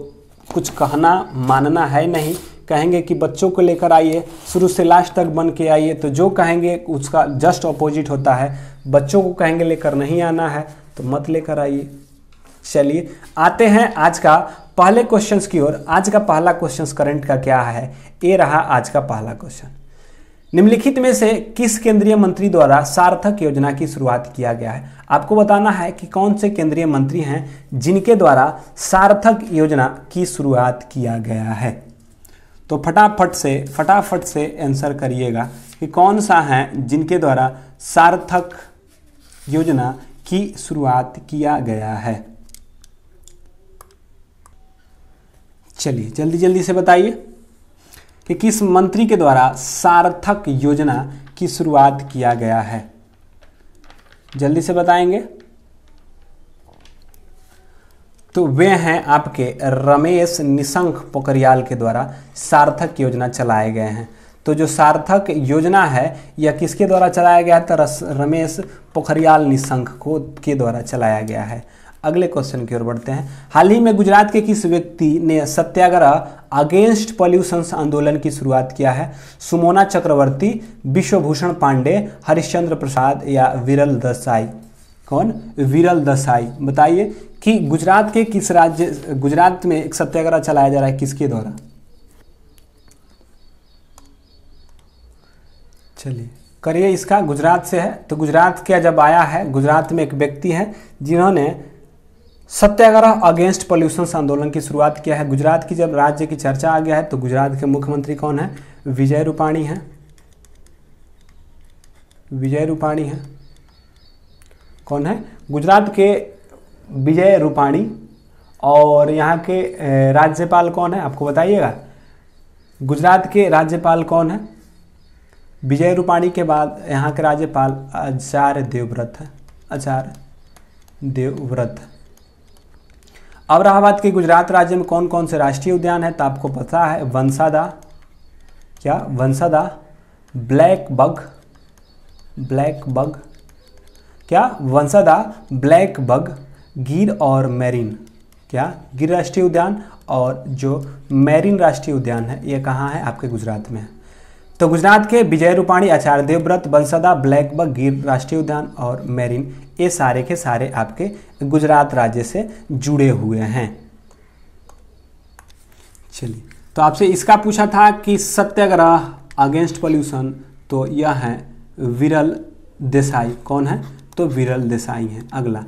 Speaker 1: कुछ कहना मानना है नहीं कहेंगे कि बच्चों को लेकर आइए शुरू से लास्ट तक बन के आइए तो जो कहेंगे उसका जस्ट अपोजिट होता है बच्चों को कहेंगे लेकर नहीं आना है तो मत लेकर आइए चलिए आते हैं आज का पहले क्वेश्चंस की ओर आज का पहला क्वेश्चंस करंट का क्या है ये रहा आज का पहला क्वेश्चन निम्नलिखित में से किस केंद्रीय मंत्री द्वारा सार्थक योजना की शुरुआत किया गया है आपको बताना है कि कौन से केंद्रीय मंत्री हैं जिनके द्वारा सार्थक योजना की शुरुआत किया गया है तो फटाफट से फटाफट से आंसर करिएगा कि कौन सा है जिनके द्वारा सार्थक योजना की शुरुआत किया गया है चलिए जल्दी जल्दी से बताइए कि किस मंत्री के द्वारा सार्थक योजना की शुरुआत किया गया है जल्दी से बताएंगे तो वे हैं आपके रमेश निशंक पोखरियाल के द्वारा सार्थक योजना चलाए गए हैं तो जो सार्थक योजना है यह किसके द्वारा चलाया गया था तो रमेश पोखरियाल निशंक को के द्वारा चलाया गया है अगले क्वेश्चन की ओर बढ़ते हैं हाल ही में गुजरात के किस व्यक्ति ने सत्याग्रह अगेंस्ट पॉल्यूशन आंदोलन की शुरुआत किया है सुमोना चक्रवर्ती विश्वभूषण पांडे हरिश्चंद्र प्रसाद या विरल दसाई कौन विरल दसाई बताइए कि गुजरात के किस राज्य गुजरात में एक सत्याग्रह चलाया जा रहा है किसके द्वारा चलिए करिए इसका गुजरात से है तो गुजरात क्या जब आया है गुजरात में एक व्यक्ति है जिन्होंने सत्याग्रह अगेंस्ट पॉल्यूशन आंदोलन की शुरुआत किया है गुजरात की जब राज्य की चर्चा आ गया है तो गुजरात के मुख्यमंत्री कौन है विजय रूपाणी है विजय रूपाणी है कौन है गुजरात के विजय रूपाणी और यहाँ के राज्यपाल कौन है आपको बताइएगा गुजरात के राज्यपाल कौन है विजय रूपाणी के बाद यहाँ के राज्यपाल आचार्य देवव्रत है आचार्य देवव्रत है अब रहा बात गुजरात राज्य में कौन कौन से राष्ट्रीय उद्यान है तो आपको पता है वंसादा क्या Vansda black buck black buck क्या वंसादा ब्लैक बग गिर और मैरिन क्या गिर राष्ट्रीय उद्यान और जो मैरिन राष्ट्रीय उद्यान है ये कहाँ है आपके गुजरात में है तो गुजरात के विजय रूपाणी आचार्य देवव्रत बंसदा ब्लैकबक गिर राष्ट्रीय उद्यान और मेरिन ये सारे के सारे आपके गुजरात राज्य से जुड़े हुए हैं चलिए तो आपसे इसका पूछा था कि सत्याग्रह अगेंस्ट पॉल्यूशन तो यह है विरल देसाई कौन है तो विरल देसाई है अगला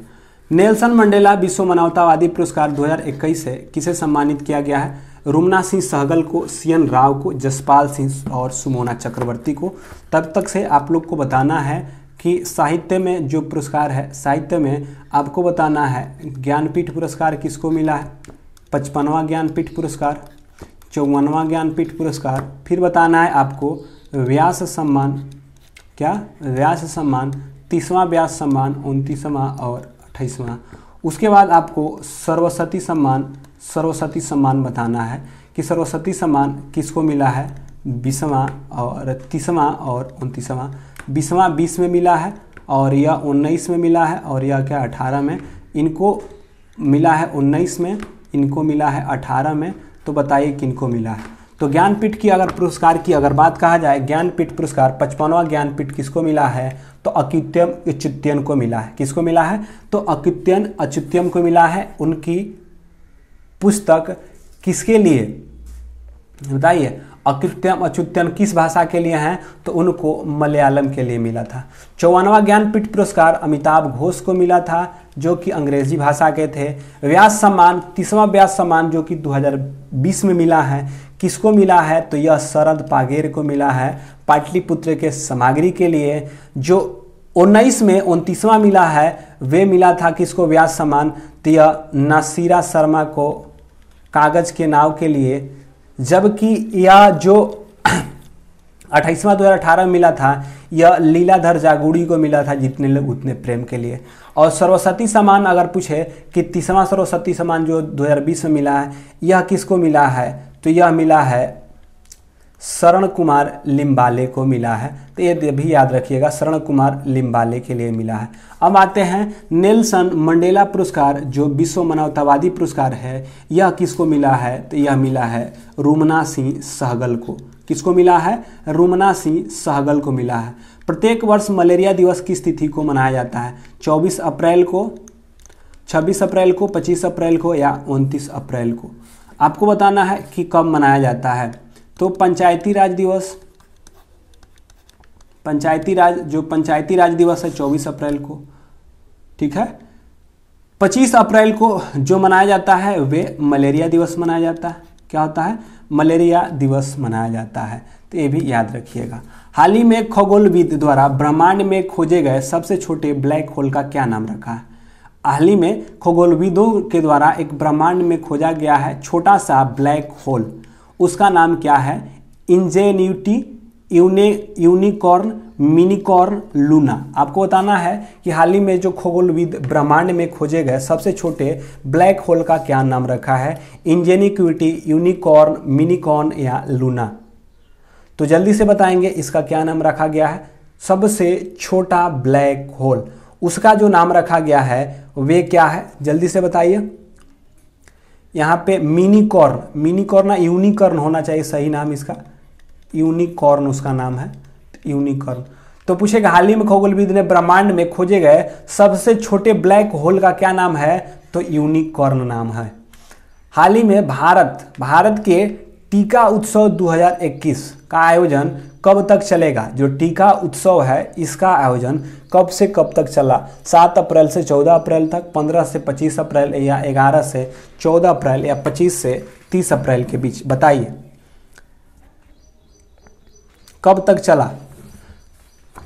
Speaker 1: नेल्सन मंडेला विश्व मानवतावादी पुरस्कार 2021 से किसे सम्मानित किया गया है रुमना सिंह सहगल को सीएन राव को जसपाल सिंह और सुमोना चक्रवर्ती को तब तक से आप लोग को बताना है कि साहित्य में जो पुरस्कार है साहित्य में आपको बताना है ज्ञानपीठ पुरस्कार किसको मिला है पचपनवा ज्ञानपीठ पुरस्कार चौवनवा ज्ञानपीठ पुरस्कार फिर बताना है आपको व्यास सम्मान क्या व्यास सम्मान तीसवा व्यास सम्मान उनतीसवां और अट्ठाईसवां उसके बाद आपको सर्वसती सम्मान सरस्वती सम्मान बताना है कि सरस्वती सम्मान किसको मिला है बीसवा और तीसवा और उनतीसवा बीसवा बीस में मिला है और यह उन्नीस में मिला है और यह क्या अठारह में इनको मिला है उन्नीस में इनको मिला है अठारह में तो बताइए किनको मिला है तो ज्ञानपीठ की अगर पुरस्कार की अगर बात कहा जाए ज्ञानपीठ पुरस्कार पचपनवा ज्ञानपीठ किसको मिला है तो अकित्यम अचित्यन को मिला है किसको मिला है तो अकित्यन अच्युत्यम को मिला है उनकी पुस्तक किसके लिए बताइए अकृत्यम अचुत्यम किस भाषा के लिए हैं तो उनको मलयालम के लिए मिला था चौवनवा ज्ञानपीठ पुरस्कार अमिताभ घोष को मिला था जो कि अंग्रेजी भाषा के थे व्यास सम्मान तीसवा व्यास सम्मान जो कि 2020 में मिला है किसको मिला है तो यह शरद पागेर को मिला है पाटलिपुत्र के सामग्री के लिए जो उन्नीस में उनतीसवां मिला है वे मिला था किसको व्यास सम्मान तो यह नासिरा शर्मा को कागज़ के नाव के लिए जबकि यह जो अट्ठाईसवा दो में मिला था यह लीलाधर जागुड़ी को मिला था जितने लोग उतने प्रेम के लिए और सरस्वती सम्मान अगर पूछे कि तीसवा सरस्वती सम्मान जो 2020 में मिला है यह किसको मिला है तो यह मिला है शरण कुमार लिम्बाले को मिला है तो ये भी याद रखिएगा शरण कुमार लिम्बाले के लिए मिला है अब आते हैं नेल्सन मंडेला पुरस्कार जो विश्व मानवतावादी पुरस्कार है यह किसको मिला है तो यह मिला है रूमना सिंह सहगल को किसको मिला है रूमना सिंह सहगल को मिला है प्रत्येक वर्ष मलेरिया दिवस की तिथि को मनाया जाता है चौबीस अप्रैल को छब्बीस अप्रैल को पच्चीस अप्रैल को या उनतीस अप्रैल को आपको बताना है कि कब मनाया जाता है तो पंचायती राज दिवस पंचायती राज जो पंचायती राज दिवस है 24 अप्रैल को ठीक है 25 अप्रैल को जो मनाया जाता है वे मलेरिया दिवस मनाया जाता है क्या होता है मलेरिया दिवस मनाया जाता है तो ये भी याद रखिएगा हाल ही में खगोलविद द्वारा ब्रह्मांड में खोजे गए सबसे छोटे ब्लैक होल का क्या नाम रखा है हाल ही में खगोलविदों के द्वारा एक ब्रह्मांड में खोजा गया है छोटा सा ब्लैक होल उसका नाम क्या है इंजेन्यूटी यूनि यूनिकॉर्न मिनिकॉर्न लूना आपको बताना है कि हाल ही में जो खगोलविद ब्रह्मांड में खोजे गए सबसे छोटे ब्लैक होल का क्या नाम रखा है इंजेनिक्यूटी यूनिकॉर्न मिनिकॉर्न या लूना तो जल्दी से बताएंगे इसका क्या नाम रखा गया है सबसे छोटा ब्लैक होल उसका जो नाम रखा गया है वे क्या है जल्दी से बताइए यहाँ पे मिनीकॉर्न मिनीकॉर्न यूनिकॉर्न होना चाहिए सही नाम इसका यूनिकॉर्न उसका नाम है यूनिकॉर्न तो पूछेगा हाल ही में खगोलविद ने ब्रह्मांड में खोजे गए सबसे छोटे ब्लैक होल का क्या नाम है तो यूनिकॉर्न नाम है हाल ही में भारत भारत के टीका उत्सव 2021 का आयोजन कब तक चलेगा जो टीका उत्सव है इसका आयोजन कब से कब तक चला सात अप्रैल से चौदह अप्रैल तक पंद्रह से पच्चीस अप्रैल या ग्यारह से चौदह अप्रैल या पच्चीस से तीस अप्रैल के बीच बताइए कब तक चला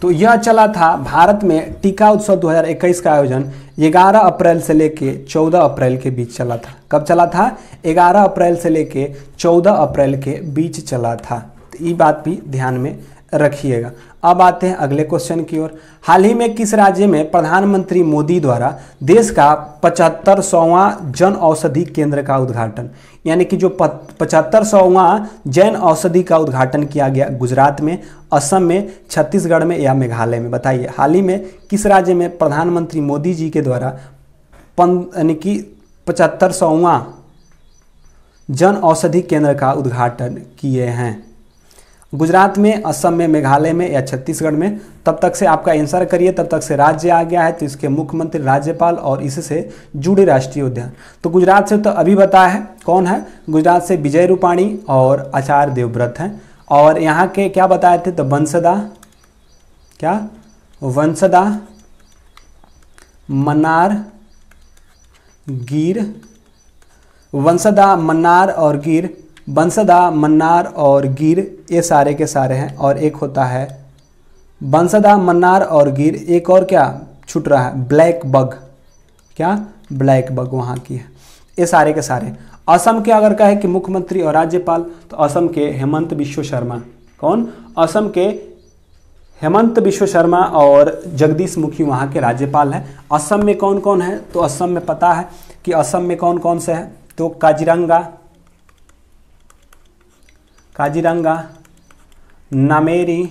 Speaker 1: तो यह चला था भारत में टीका उत्सव 2021 का आयोजन 11 अप्रैल से लेके 14 अप्रैल के बीच चला था कब चला था 11 अप्रैल से लेके 14 अप्रैल के बीच चला था तो ये बात भी ध्यान में रखिएगा अब आते हैं अगले क्वेश्चन की ओर हाल ही में किस राज्य में प्रधानमंत्री मोदी द्वारा देश का पचहत्तर सौवा जन औषधि केंद्र का उद्घाटन यानी कि जो पचहत्तर सौवा जन औषधि का उद्घाटन किया गया गुजरात में असम में छत्तीसगढ़ में या मेघालय में बताइए हाल ही में किस राज्य में प्रधानमंत्री मोदी जी के द्वारा यानी कि पचहत्तर जन औषधि केंद्र का उद्घाटन किए हैं गुजरात में असम में मेघालय में या छत्तीसगढ़ में तब तक से आपका आंसर करिए तब तक से राज्य आ गया है तो इसके मुख्यमंत्री राज्यपाल और इससे जुड़े राष्ट्रीय उद्यान तो गुजरात से तो अभी बताया है कौन है गुजरात से विजय रूपाणी और आचार्य देवव्रत हैं और यहाँ के क्या बताए थे तो वंशदा क्या वंशदा मनार गिर वंशदा मन्नार और गिर बंसदा मन्नार और गिर ये सारे के सारे हैं और एक होता है बंसदा मन्नार और गिर एक और क्या छूट रहा है ब्लैक बग क्या ब्लैक बग वहाँ की है ये सारे के सारे असम के अगर कहे कि मुख्यमंत्री और राज्यपाल तो असम के हेमंत विश्व शर्मा कौन असम के हेमंत विश्व शर्मा और जगदीश मुखी वहाँ के राज्यपाल हैं असम में कौन कौन है तो असम में पता है कि असम में कौन कौन से हैं तो काजिरंगा काजीरंगा नामेरी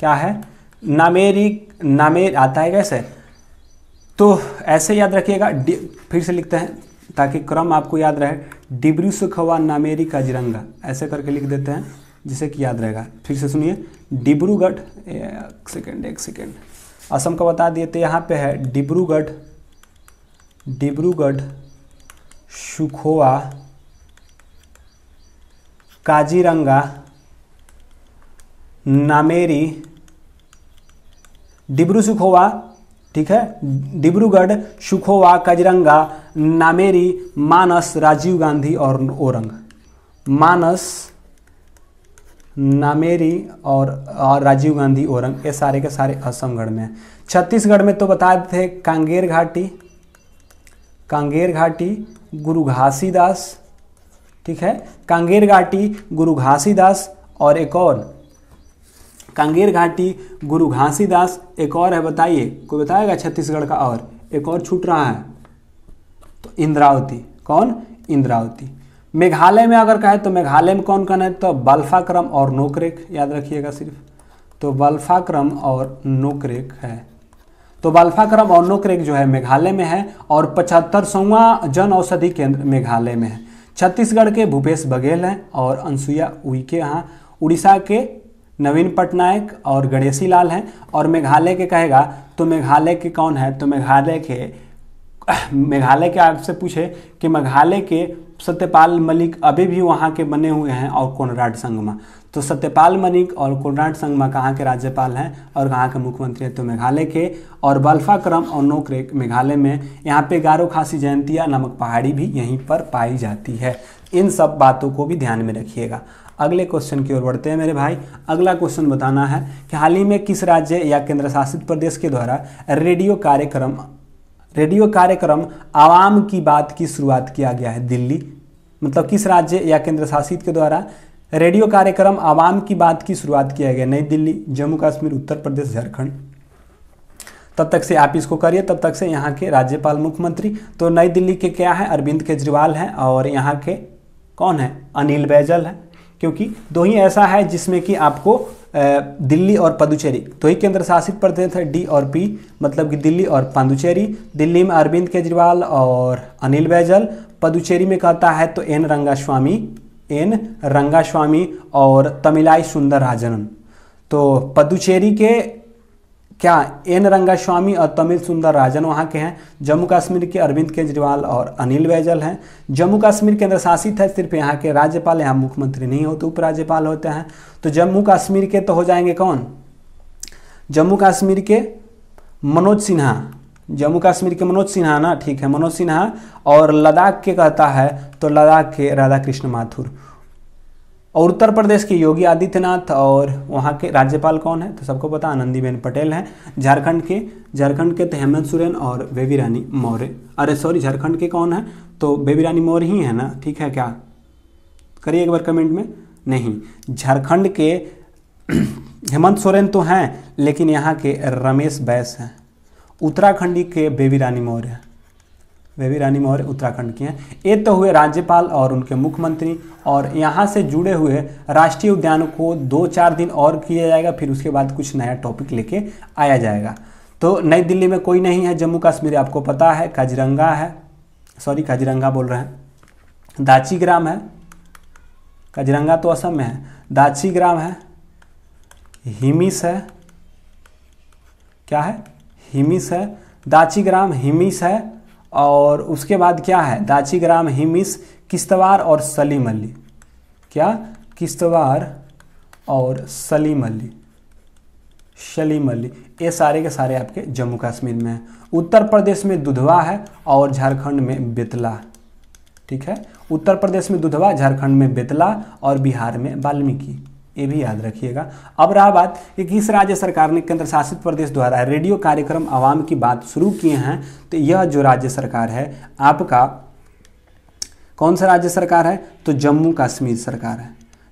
Speaker 1: क्या है नामेरी नामेर आता है कैसे तो ऐसे याद रखिएगा फिर से लिखते हैं ताकि क्रम आपको याद रहे डिब्रू सुखवा नामेरी काजीरंगा ऐसे करके लिख देते हैं जिसे कि याद रहेगा फिर से सुनिए डिब्रूगढ़ एक सेकेंड एक सेकेंड असम का बता दिए तो यहाँ पे है डिब्रूगढ़ डिब्रूगढ़ सुखोआ काजीरंगा नामेरी डिब्रू सुखोवा ठीक है डिब्रूगढ़ सुखोवा काजीरंगा नामेरी मानस राजीव गांधी और ओरंग मानस नामेरी और, और राजीव गांधी औरंग ये सारे के सारे असमगढ़ में छत्तीसगढ़ में तो बताए थे कांगेर घाटी कांगेर घाटी गुरु घासीदास ठीक है कांगेर घाटी गुरु घासीदास और एक और कांगेर घाटी गुरु घासीदास एक और है बताइए कोई बताएगा छत्तीसगढ़ का और एक और छूट रहा है तो इंद्रावती कौन इंद्रावती मेघालय में अगर कहे तो मेघालय में कौन कौन है तो बल्फाक्रम और नोकरेक याद रखिएगा सिर्फ तो बल्फाक्रम और नोकरेक है तो बल्फाक्रम और नोकरेक जो है मेघालय में है और पचहत्तर सौवा जन औषधि केंद्र मेघालय में है छत्तीसगढ़ के भूपेश बघेल हैं और अनसुईया उइके हैं उड़ीसा के नवीन पटनायक और गणेशी लाल हैं और मेघालय के कहेगा तो मेघालय के कौन है तो मेघालय के मेघालय के आपसे पूछे कि मेघालय के सत्यपाल मलिक अभी भी वहाँ के बने हुए हैं और कोनराड संगमा तो सत्यपाल मलिक और कोडराट संगमा कहाँ के राज्यपाल हैं और कहाँ के मुख्यमंत्री हैं तो मेघालय के और बल्फा क्रम और नोकरे मेघालय में यहाँ पे गारो खासी जयंतिया नामक पहाड़ी भी यहीं पर पाई जाती है इन सब बातों को भी ध्यान में रखिएगा अगले क्वेश्चन की ओर बढ़ते हैं मेरे भाई अगला क्वेश्चन बताना है कि हाल ही में किस राज्य या केंद्र शासित प्रदेश के द्वारा रेडियो कार्यक्रम रेडियो कार्यक्रम आवाम की बात की शुरुआत किया गया है दिल्ली मतलब किस राज्य या केंद्र शासित के द्वारा रेडियो कार्यक्रम आवाम की बात की शुरुआत किया गया नई दिल्ली जम्मू कश्मीर उत्तर प्रदेश झारखंड तब तक से आप इसको करिए तब तक से यहाँ के राज्यपाल मुख्यमंत्री तो नई दिल्ली के क्या है अरविंद केजरीवाल हैं और यहाँ के कौन है अनिल बैजल है क्योंकि दो ही ऐसा है जिसमें कि आपको दिल्ली और पदुचेरी तो ही केंद्र शासित प्रदेश है डी और पी मतलब कि दिल्ली और पांडुचेरी दिल्ली में अरविंद केजरीवाल और अनिल बैजल पदुचेरी में कहता है तो एन रंगास्वामी एन रंगास्वामी और तमिलाई सुंदर सुंदरराजन तो पदुचेरी के क्या एन रंगास्वामी और तमिल सुंदर राजन वहाँ के हैं जम्मू कश्मीर के अरविंद केजरीवाल और अनिल बैजल हैं जम्मू कश्मीर केंद्र शासित है सिर्फ यहाँ के राज्यपाल यहाँ मुख्यमंत्री नहीं होते तो उपराज्यपाल होते हैं तो जम्मू कश्मीर के तो हो जाएंगे कौन जम्मू कश्मीर के मनोज सिन्हा जम्मू कश्मीर के मनोज सिन्हा ना ठीक है मनोज सिन्हा और लद्दाख के कहता है तो लद्दाख के राधा कृष्ण माथुर और उत्तर प्रदेश के योगी आदित्यनाथ और वहाँ के राज्यपाल कौन है तो सबको पता आनंदीबेन पटेल हैं झारखंड के झारखंड के तो हेमंत सोरेन और बेबी रानी मौर्य अरे सॉरी झारखंड के कौन है तो बेबी रानी मौर्य ही है ना ठीक है क्या करिए एक बार कमेंट में नहीं झारखंड के हेमंत सोरेन तो हैं लेकिन यहाँ के रमेश बैस हैं उत्तराखंडी के बेबी रानी मौर्य वे भी रानी मौर्य उत्तराखंड की हैं ये तो हुए राज्यपाल और उनके मुख्यमंत्री और यहाँ से जुड़े हुए राष्ट्रीय उद्यान को दो चार दिन और किया जाएगा फिर उसके बाद कुछ नया टॉपिक लेके आया जाएगा तो नई दिल्ली में कोई नहीं है जम्मू कश्मीर आपको पता है काजिरंगा है सॉरी काजिरंगा बोल रहे हैं दाची ग्राम है काजिरंगा तो असम में है दाची ग्राम है हिमिस है क्या है हिमिस है दाची ग्राम हिमिस है और उसके बाद क्या है दाचीग्राम हिमिस किश्तवार और सलीम अली क्या किश्तवार और सलीम अली सलीम अली ये सारे के सारे आपके जम्मू कश्मीर में हैं उत्तर प्रदेश में दुधवा है और झारखंड में बेतला ठीक है उत्तर प्रदेश में दुधवा झारखंड में बेतला और बिहार में वाल्मीकि ये भी याद रखिएगा अब रहा बात कि किस राज्य सरकार ने केंद्र शासित प्रदेश द्वारा रेडियो कार्यक्रम आवाम की बात शुरू किए हैं तो यह जो राज्य सरकार है आपका कौन सा राज्य सरकार है तो जम्मू कश्मीर सरकार है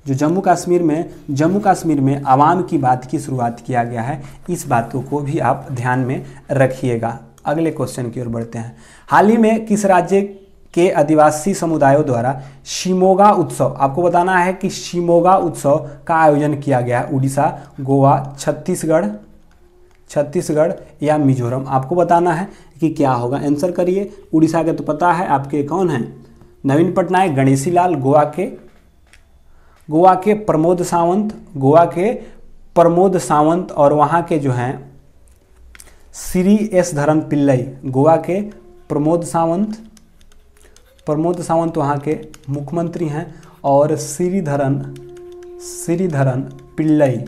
Speaker 1: जो जम्मू कश्मीर में जम्मू कश्मीर में आवाम की बात की शुरुआत किया गया है इस बातों को भी आप ध्यान में रखिएगा अगले क्वेश्चन की ओर बढ़ते हैं हाल ही में किस राज्य के आदिवासी समुदायों द्वारा शिमोगा उत्सव आपको बताना है कि शिमोगा उत्सव का आयोजन किया गया है उड़ीसा गोवा छत्तीसगढ़ छत्तीसगढ़ या मिजोरम आपको बताना है कि क्या होगा आंसर करिए उड़ीसा के तो पता है आपके कौन हैं नवीन पटनायक गणेशी लाल गोवा के गोवा के प्रमोद सावंत गोवा के प्रमोद सावंत और वहाँ के जो हैं श्री एस धरम पिल्लई गोवा के प्रमोद सावंत प्रमोद सावंत वहाँ के मुख्यमंत्री हैं और श्रीधरन श्रीधरन पिल्लई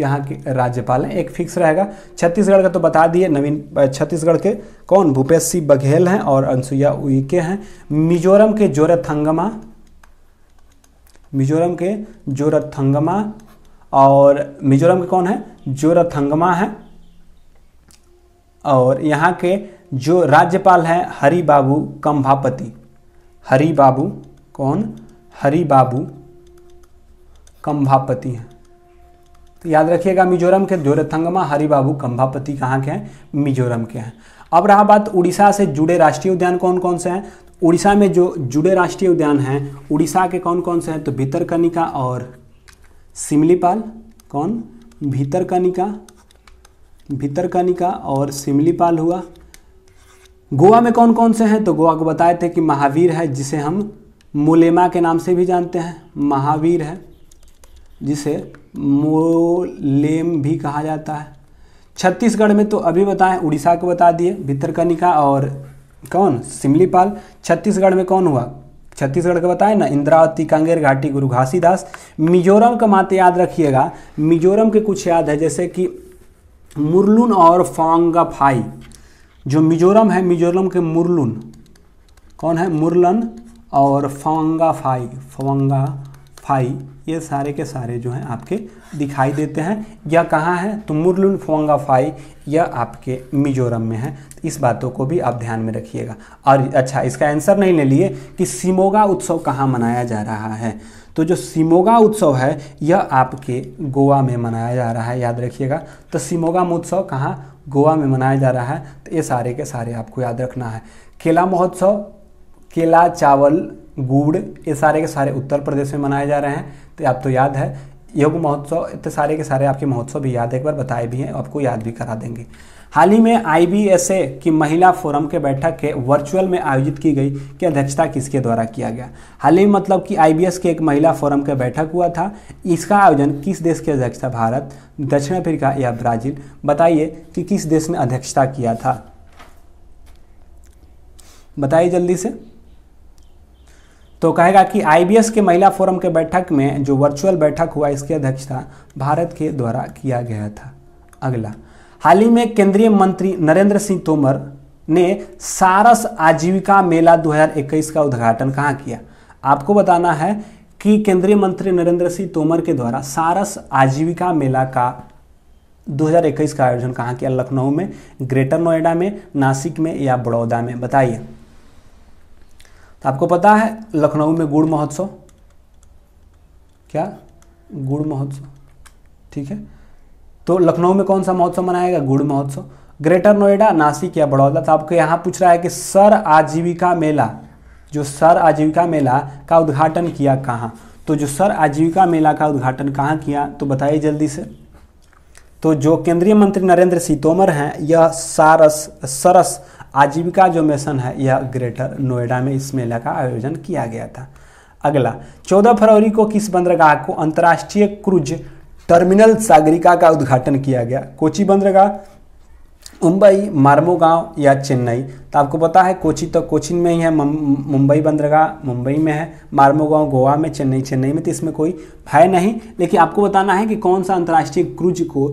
Speaker 1: यहाँ के राज्यपाल हैं एक फिक्स रहेगा छत्तीसगढ़ का तो बता दिए नवीन छत्तीसगढ़ के कौन भूपेश सिंह बघेल हैं और अनसुईया उइके हैं मिजोरम के जोरथंगमा मिजोरम के जोरथंगमा और मिजोरम के कौन है जोरथंगमा है और यहाँ के जो राज्यपाल हैं हरिबाबू कंभापति हरी बाबू कौन हरी बाबू कंभापति हैं तो याद रखिएगा मिजोरम के द्योरथंगमा हरिबाबू कंभापति कहाँ के हैं मिजोरम के हैं अब रहा बात उड़ीसा से जुड़े राष्ट्रीय उद्यान कौन कौन से हैं उड़ीसा में जो जुड़े राष्ट्रीय उद्यान हैं उड़ीसा के कौन कौन से हैं तो भीतरकनिका और सिमलीपाल कौन भीतरकनिका भीतरकनिका और सिमलीपाल हुआ गोवा में कौन कौन से हैं तो गोवा को बताए थे कि महावीर है जिसे हम मोलेमा के नाम से भी जानते हैं महावीर है जिसे मोलेम भी कहा जाता है छत्तीसगढ़ में तो अभी बताएं उड़ीसा को बता दिए भितरकनिका और कौन सिमलीपाल छत्तीसगढ़ में कौन हुआ छत्तीसगढ़ का बताएं ना इंद्रावती कांगेर घाटी गुरु घासीदास मिजोरम का माते याद रखिएगा मिजोरम के कुछ याद है जैसे कि मुरलुन और फोंगाफाई जो मिजोरम है मिजोरम के मुरलुन कौन है मुरलन और फवंगा फाई फवंगा फाई ये सारे के सारे जो हैं आपके दिखाई देते हैं यह कहाँ है तो मुरलुन फवंगा फाई यह आपके मिजोरम में है तो इस बातों को भी आप ध्यान में रखिएगा और अच्छा इसका आंसर नहीं ले लिए कि सिमोगा उत्सव कहाँ मनाया जा रहा है तो जो सिमोगा उत्सव है यह आपके गोवा में मनाया जा रहा है याद रखिएगा तो सिमोगा उत्सव कहाँ गोवा में मनाया जा रहा है तो ये सारे के सारे आपको याद रखना है केला महोत्सव केला चावल गुड़ ये सारे के सारे उत्तर प्रदेश में मनाए जा रहे हैं तो आप तो याद है योग महोत्सव इतने सारे के सारे आपके महोत्सव भी याद एक बार बताए भी हैं आपको याद भी करा देंगे हाल ही में आई की महिला फोरम के बैठक के वर्चुअल में आयोजित की गई कि अध्यक्षता किसके द्वारा किया गया हाल ही मतलब कि आई के एक महिला फोरम का बैठक हुआ था इसका आयोजन किस देश की अध्यक्षता भारत दक्षिण अफ्रीका या ब्राजील बताइए कि किस देश ने अध्यक्षता किया था बताइए जल्दी से तो कहेगा कि आई के महिला फोरम के बैठक में जो वर्चुअल बैठक हुआ इसकी अध्यक्षता भारत के द्वारा किया गया था अगला हाल ही में केंद्रीय मंत्री नरेंद्र सिंह तोमर ने सारस आजीविका मेला 2021 का उद्घाटन कहाँ किया आपको बताना है कि केंद्रीय मंत्री नरेंद्र सिंह तोमर के द्वारा सारस आजीविका मेला का 2021 का आयोजन कहाँ किया लखनऊ में ग्रेटर नोएडा में नासिक में या बड़ौदा में बताइए तो आपको पता है लखनऊ में गुड़ महोत्सव क्या गुड़ महोत्सव ठीक है तो लखनऊ में कौन सा महोत्सव मनाएगा गुड़ महोत्सव ग्रेटर नोएडा नासिक या बड़ौदा तो आपको यहाँ पूछ रहा है कि सर आजीविका मेला जो सर आजीविका मेला का उद्घाटन किया कहाँ तो जो सर आजीविका मेला का उद्घाटन कहाँ किया तो बताइए जल्दी से तो जो केंद्रीय मंत्री नरेंद्र सिंह तोमर हैं यह सारस सरस आजीविका जो मिशन है यह ग्रेटर नोएडा में इस मेला का आयोजन किया गया था अगला 14 फरवरी को किस बंदरगाह को अंतर्राष्ट्रीय क्रूज टर्मिनल सागरिका का उद्घाटन किया गया कोची बंदरगाह मुंबई मार्मो या चेन्नई तो आपको पता है कोची तो कोचिन में ही है मुंबई बंदरगाह मुंबई में है मार्मो गोवा में चेन्नई चेन्नई में तो इसमें कोई है नहीं लेकिन आपको बताना है कि कौन सा अंतर्राष्ट्रीय क्रूज को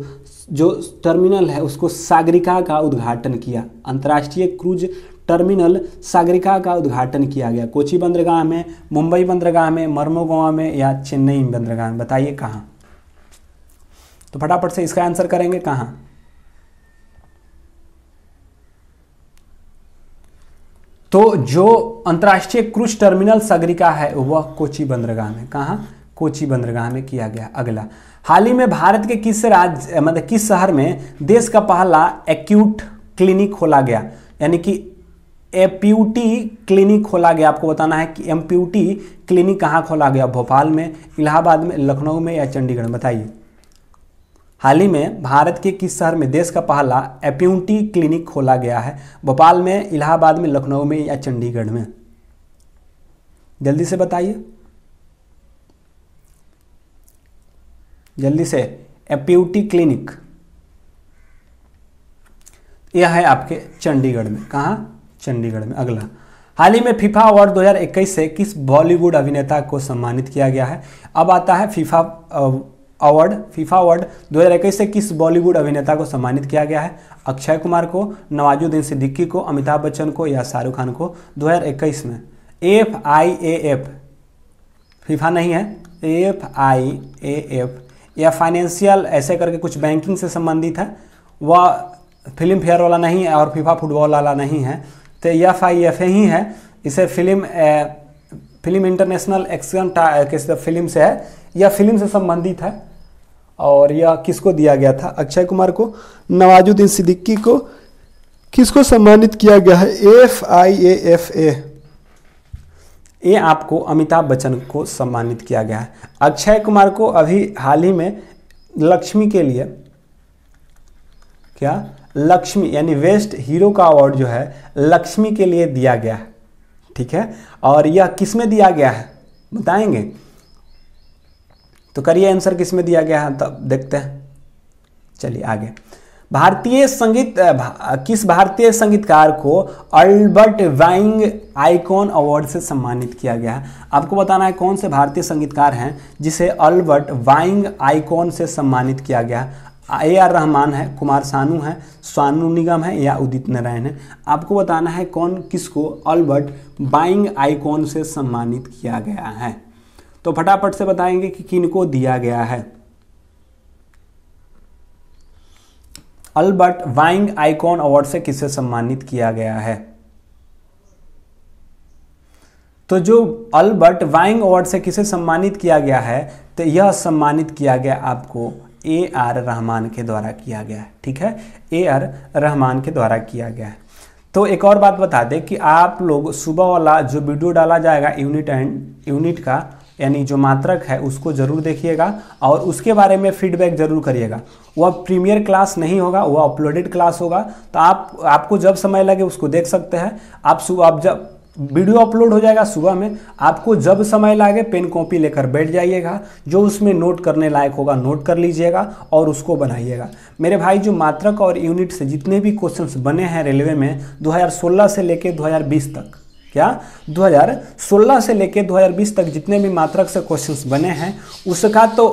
Speaker 1: जो टर्मिनल है उसको सागरिका का उद्घाटन किया अंतर्राष्ट्रीय क्रूज टर्मिनल सागरिका का उद्घाटन किया गया कोची बंदरगाह में मुंबई बंदरगाह में मर्मोगोवा में या चेन्नई बंदरगाह में बताइए कहाँ तो फटाफट से इसका आंसर करेंगे कहां तो जो अंतर्राष्ट्रीय क्रूज टर्मिनल सगरिका है वह कोची बंदरगाह में कहा कोची बंदरगाह में किया गया अगला हाल ही में भारत के किस राज्य मतलब किस शहर में देश का पहला एक्यूट क्लिनिक खोला गया यानी कि एप्यूटी क्लिनिक खोला गया आपको बताना है कि एम्प्यूटी क्लिनिक कहाँ खोला गया भोपाल में इलाहाबाद में लखनऊ में या चंडीगढ़ में बताइए हाल ही में भारत के किस शहर में देश का पहला एप्यूटी क्लिनिक खोला गया है भोपाल में इलाहाबाद में लखनऊ में या चंडीगढ़ में जल्दी से बताइए जल्दी से एप्यूटी क्लिनिक यह है आपके चंडीगढ़ में कहा चंडीगढ़ में अगला हाल ही में फीफा अवार्ड 2021 से किस बॉलीवुड अभिनेता को सम्मानित किया गया है अब आता है फीफा अवार्ड फीफा अवार्ड दो हज़ार इक्कीस से किस बॉलीवुड अभिनेता को सम्मानित किया गया है अक्षय कुमार को नवाजुद्दीन सिद्दीकी को अमिताभ बच्चन को या शाहरुख खान को 2021 में F I A F FIFA नहीं है एफ आई ए एफ या फाइनेंशियल ऐसे करके कुछ बैंकिंग से संबंधित है वह फिल्म फेयर वाला नहीं है और फीफा फुटबॉल वाला नहीं है तो एफ आई एफ ही है इसे film A, film international action film से है यह फिल्म से संबंधित है और यह किसको दिया गया था अक्षय कुमार को नवाजुद्दीन सिद्दीकी को किसको सम्मानित किया गया है F I A F A ये आपको अमिताभ बच्चन को सम्मानित किया गया है अक्षय कुमार को अभी हाल ही में लक्ष्मी के लिए क्या लक्ष्मी यानी वेस्ट हीरो का अवार्ड जो है लक्ष्मी के लिए दिया गया है ठीक है और यह किस में दिया गया है बताएंगे तो करिए आंसर किस में दिया गया है तब देखते हैं चलिए आगे भारतीय संगीत भा, किस भारतीय संगीतकार को अल्बर्ट वाइंग आइकॉन अवार्ड से सम्मानित किया गया है आपको बताना है कौन से भारतीय संगीतकार हैं जिसे अल्बर्ट वाइंग आइकॉन से सम्मानित किया गया ए आर रहमान है कुमार सानू है सानू निगम है या उदित नारायण है आपको बताना है कौन किसको अल्बर्ट बाइंग आइकॉन से सम्मानित किया गया है तो फटाफट से बताएंगे कि किन को दिया गया है अल्बर्ट वाइंग आइकॉन अवार्ड से किसे सम्मानित किया गया है तो जो अल्बर्ट वाइंग अवार्ड से किसे सम्मानित किया गया है तो यह सम्मानित किया गया आपको ए आर रहमान के द्वारा किया गया है ठीक है ए आर रहमान के द्वारा किया गया है तो एक और बात बता दें कि आप लोग सुबह वाला जो वीडियो डाला जाएगा यूनिट एंड यूनिट का यानी जो मात्रक है उसको जरूर देखिएगा और उसके बारे में फीडबैक जरूर करिएगा वह प्रीमियर क्लास नहीं होगा वह अपलोडेड क्लास होगा तो आप आपको जब समय लगे उसको देख सकते हैं आप सुबह आप जब वीडियो अपलोड हो जाएगा सुबह में आपको जब समय लगे पेन कॉपी लेकर बैठ जाइएगा जो उसमें नोट करने लायक होगा नोट कर लीजिएगा और उसको बनाइएगा मेरे भाई जो मात्रक और यूनिट से जितने भी क्वेश्चंस बने हैं रेलवे में 2016 से लेकर 2020 तक क्या 2016 से लेकर 2020 तक जितने भी मात्रक से क्वेश्चंस बने हैं उसका तो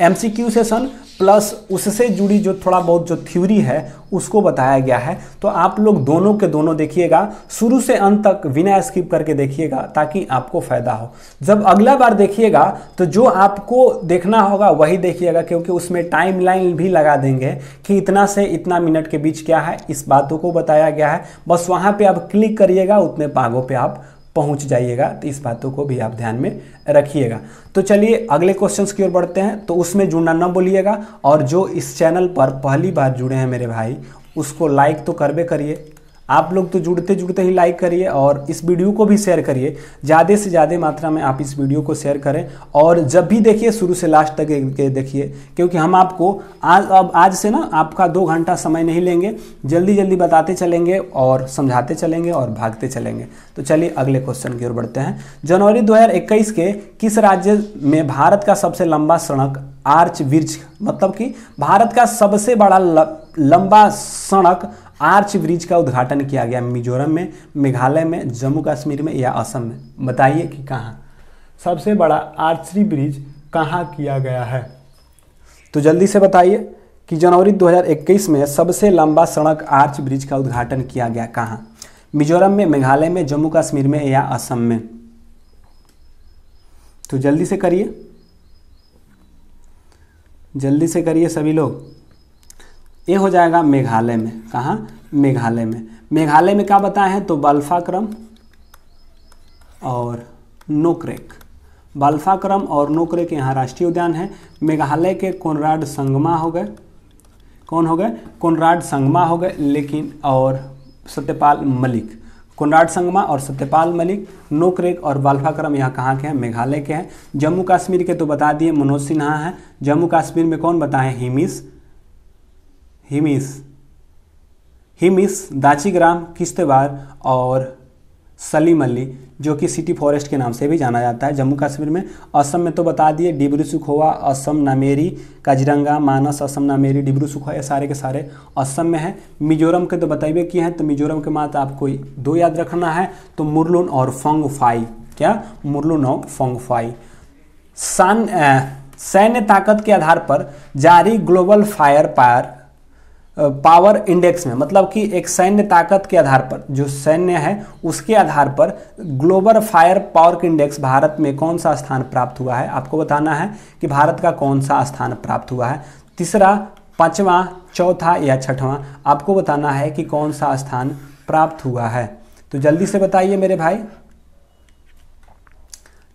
Speaker 1: एम सेशन प्लस उससे जुड़ी जो थोड़ा बहुत जो थ्योरी है उसको बताया गया है तो आप लोग दोनों के दोनों देखिएगा शुरू से अंत तक बिना स्किप करके देखिएगा ताकि आपको फायदा हो जब अगला बार देखिएगा तो जो आपको देखना होगा वही देखिएगा क्योंकि उसमें टाइम लाइन भी लगा देंगे कि इतना से इतना मिनट के बीच क्या है इस बातों को बताया गया है बस वहाँ पर आप क्लिक करिएगा उतने पागों पर आप पहुंच जाइएगा तो इस बातों को भी आप ध्यान में रखिएगा तो चलिए अगले क्वेश्चंस की ओर बढ़ते हैं तो उसमें जुड़ना न बोलिएगा और जो इस चैनल पर पहली बार जुड़े हैं मेरे भाई उसको लाइक तो करबे करिए आप लोग तो जुड़ते जुड़ते ही लाइक करिए और इस वीडियो को भी शेयर करिए ज़्यादा से ज़्यादा मात्रा में आप इस वीडियो को शेयर करें और जब भी देखिए शुरू से लास्ट तक देखिए क्योंकि हम आपको आज अब आज से ना आपका दो घंटा समय नहीं लेंगे जल्दी जल्दी बताते चलेंगे और समझाते चलेंगे और भागते चलेंगे तो चलिए अगले क्वेश्चन की ओर बढ़ते हैं जनवरी दो के किस राज्य में भारत का सबसे लंबा सड़क आर्च वृक्ष मतलब कि भारत का सबसे बड़ा लंबा सड़क आर्च ब्रिज का उद्घाटन किया गया मिजोरम में मेघालय में जम्मू कश्मीर में या असम में बताइए कि कहाँ सबसे बड़ा आर्चरी ब्रिज कहाँ किया गया है तो जल्दी से बताइए कि जनवरी 2021 में सबसे लंबा सड़क आर्च ब्रिज का उद्घाटन किया गया कहाँ मिजोरम में मेघालय में जम्मू कश्मीर में या असम में तो जल्दी से करिए जल्दी से करिए सभी लोग ये हो जाएगा मेघालय में कहा मेघालय में मेघालय में क्या बताए हैं तो बल्फाक्रम और नोक्रेक बाल्फाक्रम और नोकरेक यहाँ राष्ट्रीय उद्यान है मेघालय के कोनराड संगमा हो गए कौन हो गए कोनराड संगमा हो गए लेकिन और सत्यपाल मलिक कोनराड संगमा और सत्यपाल मलिक नोक्रेक और बाल्फाक्रम यहाँ कहाँ के हैं मेघालय के हैं जम्मू कश्मीर के तो बता दिए मनोज सिन्हा हैं जम्मू कश्मीर में कौन बताएं हिमिस हिमिस हिमिस दाचीग्राम किश्तवाड़ और सलीम अली जो कि सिटी फॉरेस्ट के नाम से भी जाना जाता है जम्मू कश्मीर में असम में तो बता दिए डिब्रू सुखोवा असम नामेरी काजिरंगा मानस असम नामेरी डिब्रू सुखोवा ये सारे के सारे असम में है मिजोरम के तो बताइए कि हैं तो मिजोरम के मात्र आपको दो याद रखना है तो मुरलुन और फाई क्या मुरलुन और फोंगफाई फाई सैन्य ताकत के आधार पर जारी ग्लोबल फायर पायर पावर इंडेक्स में मतलब कि एक सैन्य ताकत के आधार पर जो सैन्य है उसके आधार पर global fire power index Bharat में कौन सा स्थान प्राप्त हुआ है आपको बताना है कि भारत का कौन सा स्थान प्राप्त हुआ है तीसरा पाँचवा चौथा या छठवां आपको बताना है कि कौन सा स्थान प्राप्त हुआ है तो जल्दी से बताइए मेरे भाई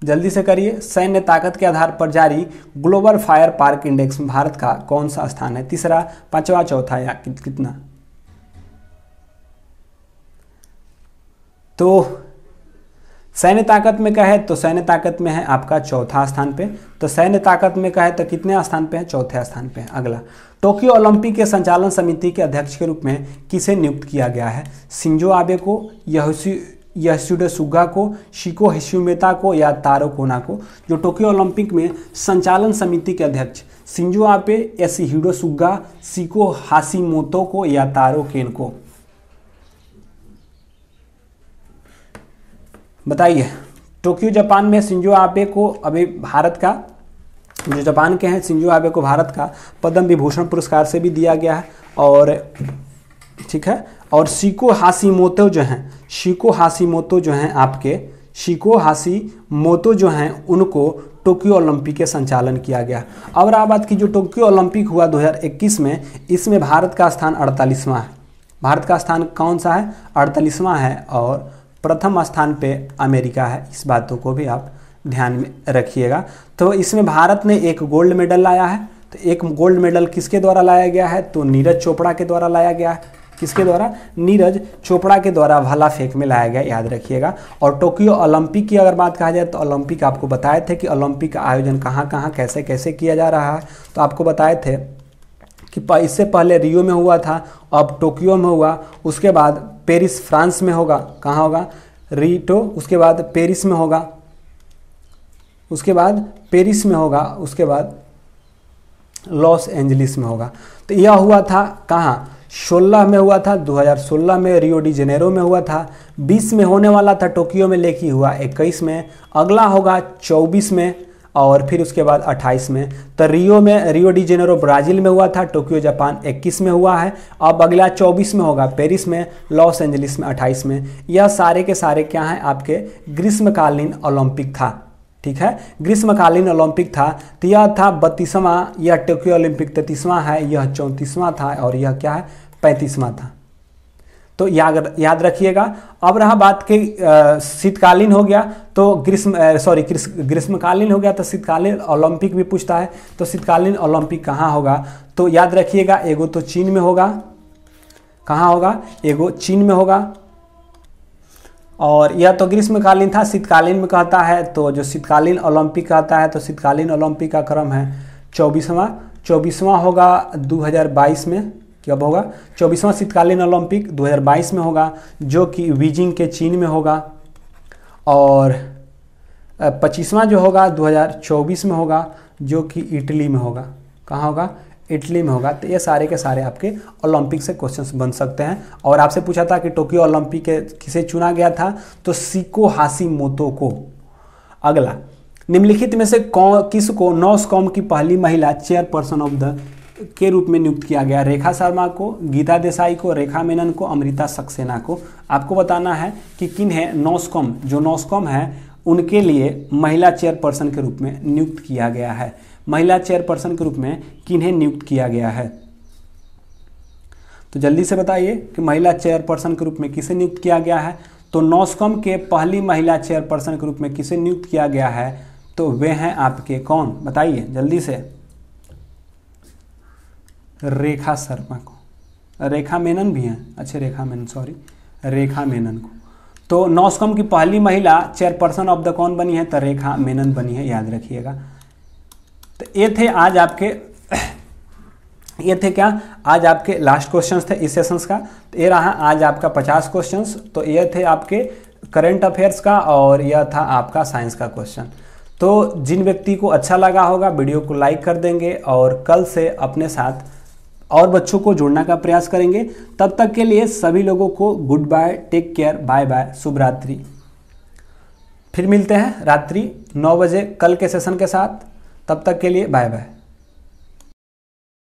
Speaker 1: जल्दी से करिए सैन्य ताकत के आधार पर जारी ग्लोबल फायर पार्क इंडेक्स में भारत का कौन सा स्थान है तीसरा पांचवा चौथा या कि, कितना तो सैन्य ताकत में कहे तो सैन्य ताकत में है आपका चौथा स्थान पे तो सैन्य ताकत में कहे तो कितने स्थान पे है चौथे स्थान पे है अगला टोक्यो ओलंपिक के संचालन समिति के अध्यक्ष के रूप में किसे नियुक्त किया गया है सिंजो आबे को यहोशी यशुडो सुगा को शिको हिशुमेता को या तारो कोना को जो टोक्यो ओलंपिक में संचालन समिति के अध्यक्ष सिंजो आपे हिडो सुगा सिको हाशिमोतो को या तारो केन को बताइए टोक्यो जापान में सिंजो आबे को अभी भारत का जो जापान के हैं सिंजो आबे को भारत का पद्म विभूषण पुरस्कार से भी दिया गया है और ठीक है और शिको मोतो जो हैं शिको हासी मोतो जो हैं आपके शिको हासी मोतो जो हैं उनको टोक्यो ओलंपिक के संचालन किया गया अब रहा बात की जो टोक्यो ओलंपिक हुआ 2021 में इसमें भारत का स्थान अड़तालीसवां है भारत का स्थान कौन सा है अड़तालीसवां है और प्रथम स्थान पे अमेरिका है इस बातों को भी आप ध्यान में रखिएगा तो इसमें भारत ने एक गोल्ड मेडल लाया है तो एक गोल्ड मेडल किसके द्वारा लाया गया है तो नीरज चोपड़ा के द्वारा लाया गया है किसके द्वारा नीरज चोपड़ा के द्वारा भाला फेंक में लाया गया याद रखिएगा और टोक्यो ओलंपिक की अगर बात कहा जाए तो ओलंपिक आपको बताए थे कि ओलंपिक का आयोजन कहाँ कहाँ कैसे कैसे किया जा रहा है तो आपको बताए थे कि इससे पहले रियो में हुआ था अब टोक्यो में हुआ उसके बाद पेरिस फ्रांस में होगा कहाँ होगा रिटो उसके बाद पेरिस में होगा उसके बाद पेरिस में होगा उसके बाद लॉस एंजलिस में होगा तो यह हुआ था कहाँ 16 में हुआ था 2016 में रियो डी जेनेरो में हुआ था 20 में होने वाला था टोक्यो में लेकिन हुआ 21 में अगला होगा 24 में और फिर उसके बाद 28 में तो रियो में रियो डी जेनेरो ब्राज़ील में हुआ था टोक्यो जापान 21 में हुआ है अब अगला 24 में होगा पेरिस में लॉस एंजलिस में 28 में यह सारे के सारे क्या हैं आपके ग्रीष्मकालीन ओलंपिक था ठीक है ग्रीष्मकालीन ओलंपिक था तो यह था बत्तीसवां यह टोक्यो ओलंपिक तैतीसवां है यह चौंतीसवां था और यह क्या है पैंतीसवां था तो याद याद रखिएगा अब रहा बात के शीतकालीन हो गया तो ग्रीष्म सॉरी ग्रीष्मकालीन हो गया तो शीतकालीन ओलंपिक भी पूछता है तो शीतकालीन ओलंपिक कहाँ होगा तो याद रखिएगा एगो तो चीन में होगा कहाँ होगा एगो चीन में होगा और यह तो ग्रीष्मकालीन था शीतकालीन में कहता है तो जो शीतकालीन ओलंपिक कहता है तो शीतकालीन ओलंपिक का क्रम है चौबीसवां चौबीसवां होगा दो में कब होगा चौबीसवां शीतकालीन ओलंपिक 2022 में होगा जो कि बीजिंग के चीन में होगा और पच्चीसवां जो होगा 2024 में होगा जो कि इटली में होगा कहाँ होगा इटली में होगा तो ये सारे के सारे आपके ओलंपिक से क्वेश्चंस बन सकते हैं और आपसे पूछा था कि टोक्यो ओलंपिक किसे चुना गया था तो सिको हासी मोतो को अगला निम्नलिखित में से कौन किस को नॉस्कॉम की पहली महिला चेयरपर्सन ऑफ द के रूप में नियुक्त किया गया रेखा शर्मा को गीता देसाई को रेखा मेनन को अमृता सक्सेना को आपको बताना है कि किन है नॉस्कॉम जो नॉस्कॉम है उनके लिए महिला चेयरपर्सन के रूप में नियुक्त किया गया है महिला चेयरपर्सन के रूप में किन्हें नियुक्त किया गया है तो जल्दी से बताइए कि महिला चेयरपर्सन के रूप में किसे नियुक्त किया गया है तो नॉस्कॉम के पहली महिला चेयरपर्सन के रूप में किसे नियुक्त किया गया है तो वे हैं आपके कौन बताइए जल्दी से रेखा शर्मा को रेखा मेनन भी हैं अच्छे रेखा मेनन सॉरी रेखा मेनन को तो नौसकॉम की पहली महिला चेयरपर्सन ऑफ द कौन बनी है तो रेखा मेनन बनी है याद रखिएगा तो ये थे आज आपके ये थे क्या आज आपके लास्ट क्वेश्चंस थे इस सेशंस का तो ये रहा आज आपका पचास क्वेश्चंस तो ये थे आपके करंट अफेयर्स का और यह था आपका साइंस का क्वेश्चन तो जिन व्यक्ति को अच्छा लगा होगा वीडियो को लाइक कर देंगे और कल से अपने साथ और बच्चों को जोड़ना का प्रयास करेंगे तब तक के लिए सभी लोगों को good bye take care bye bye शुभ रात्रि फिर मिलते हैं रात्रि नौ बजे कल के सेशन के साथ तब तक के लिए बाय बाय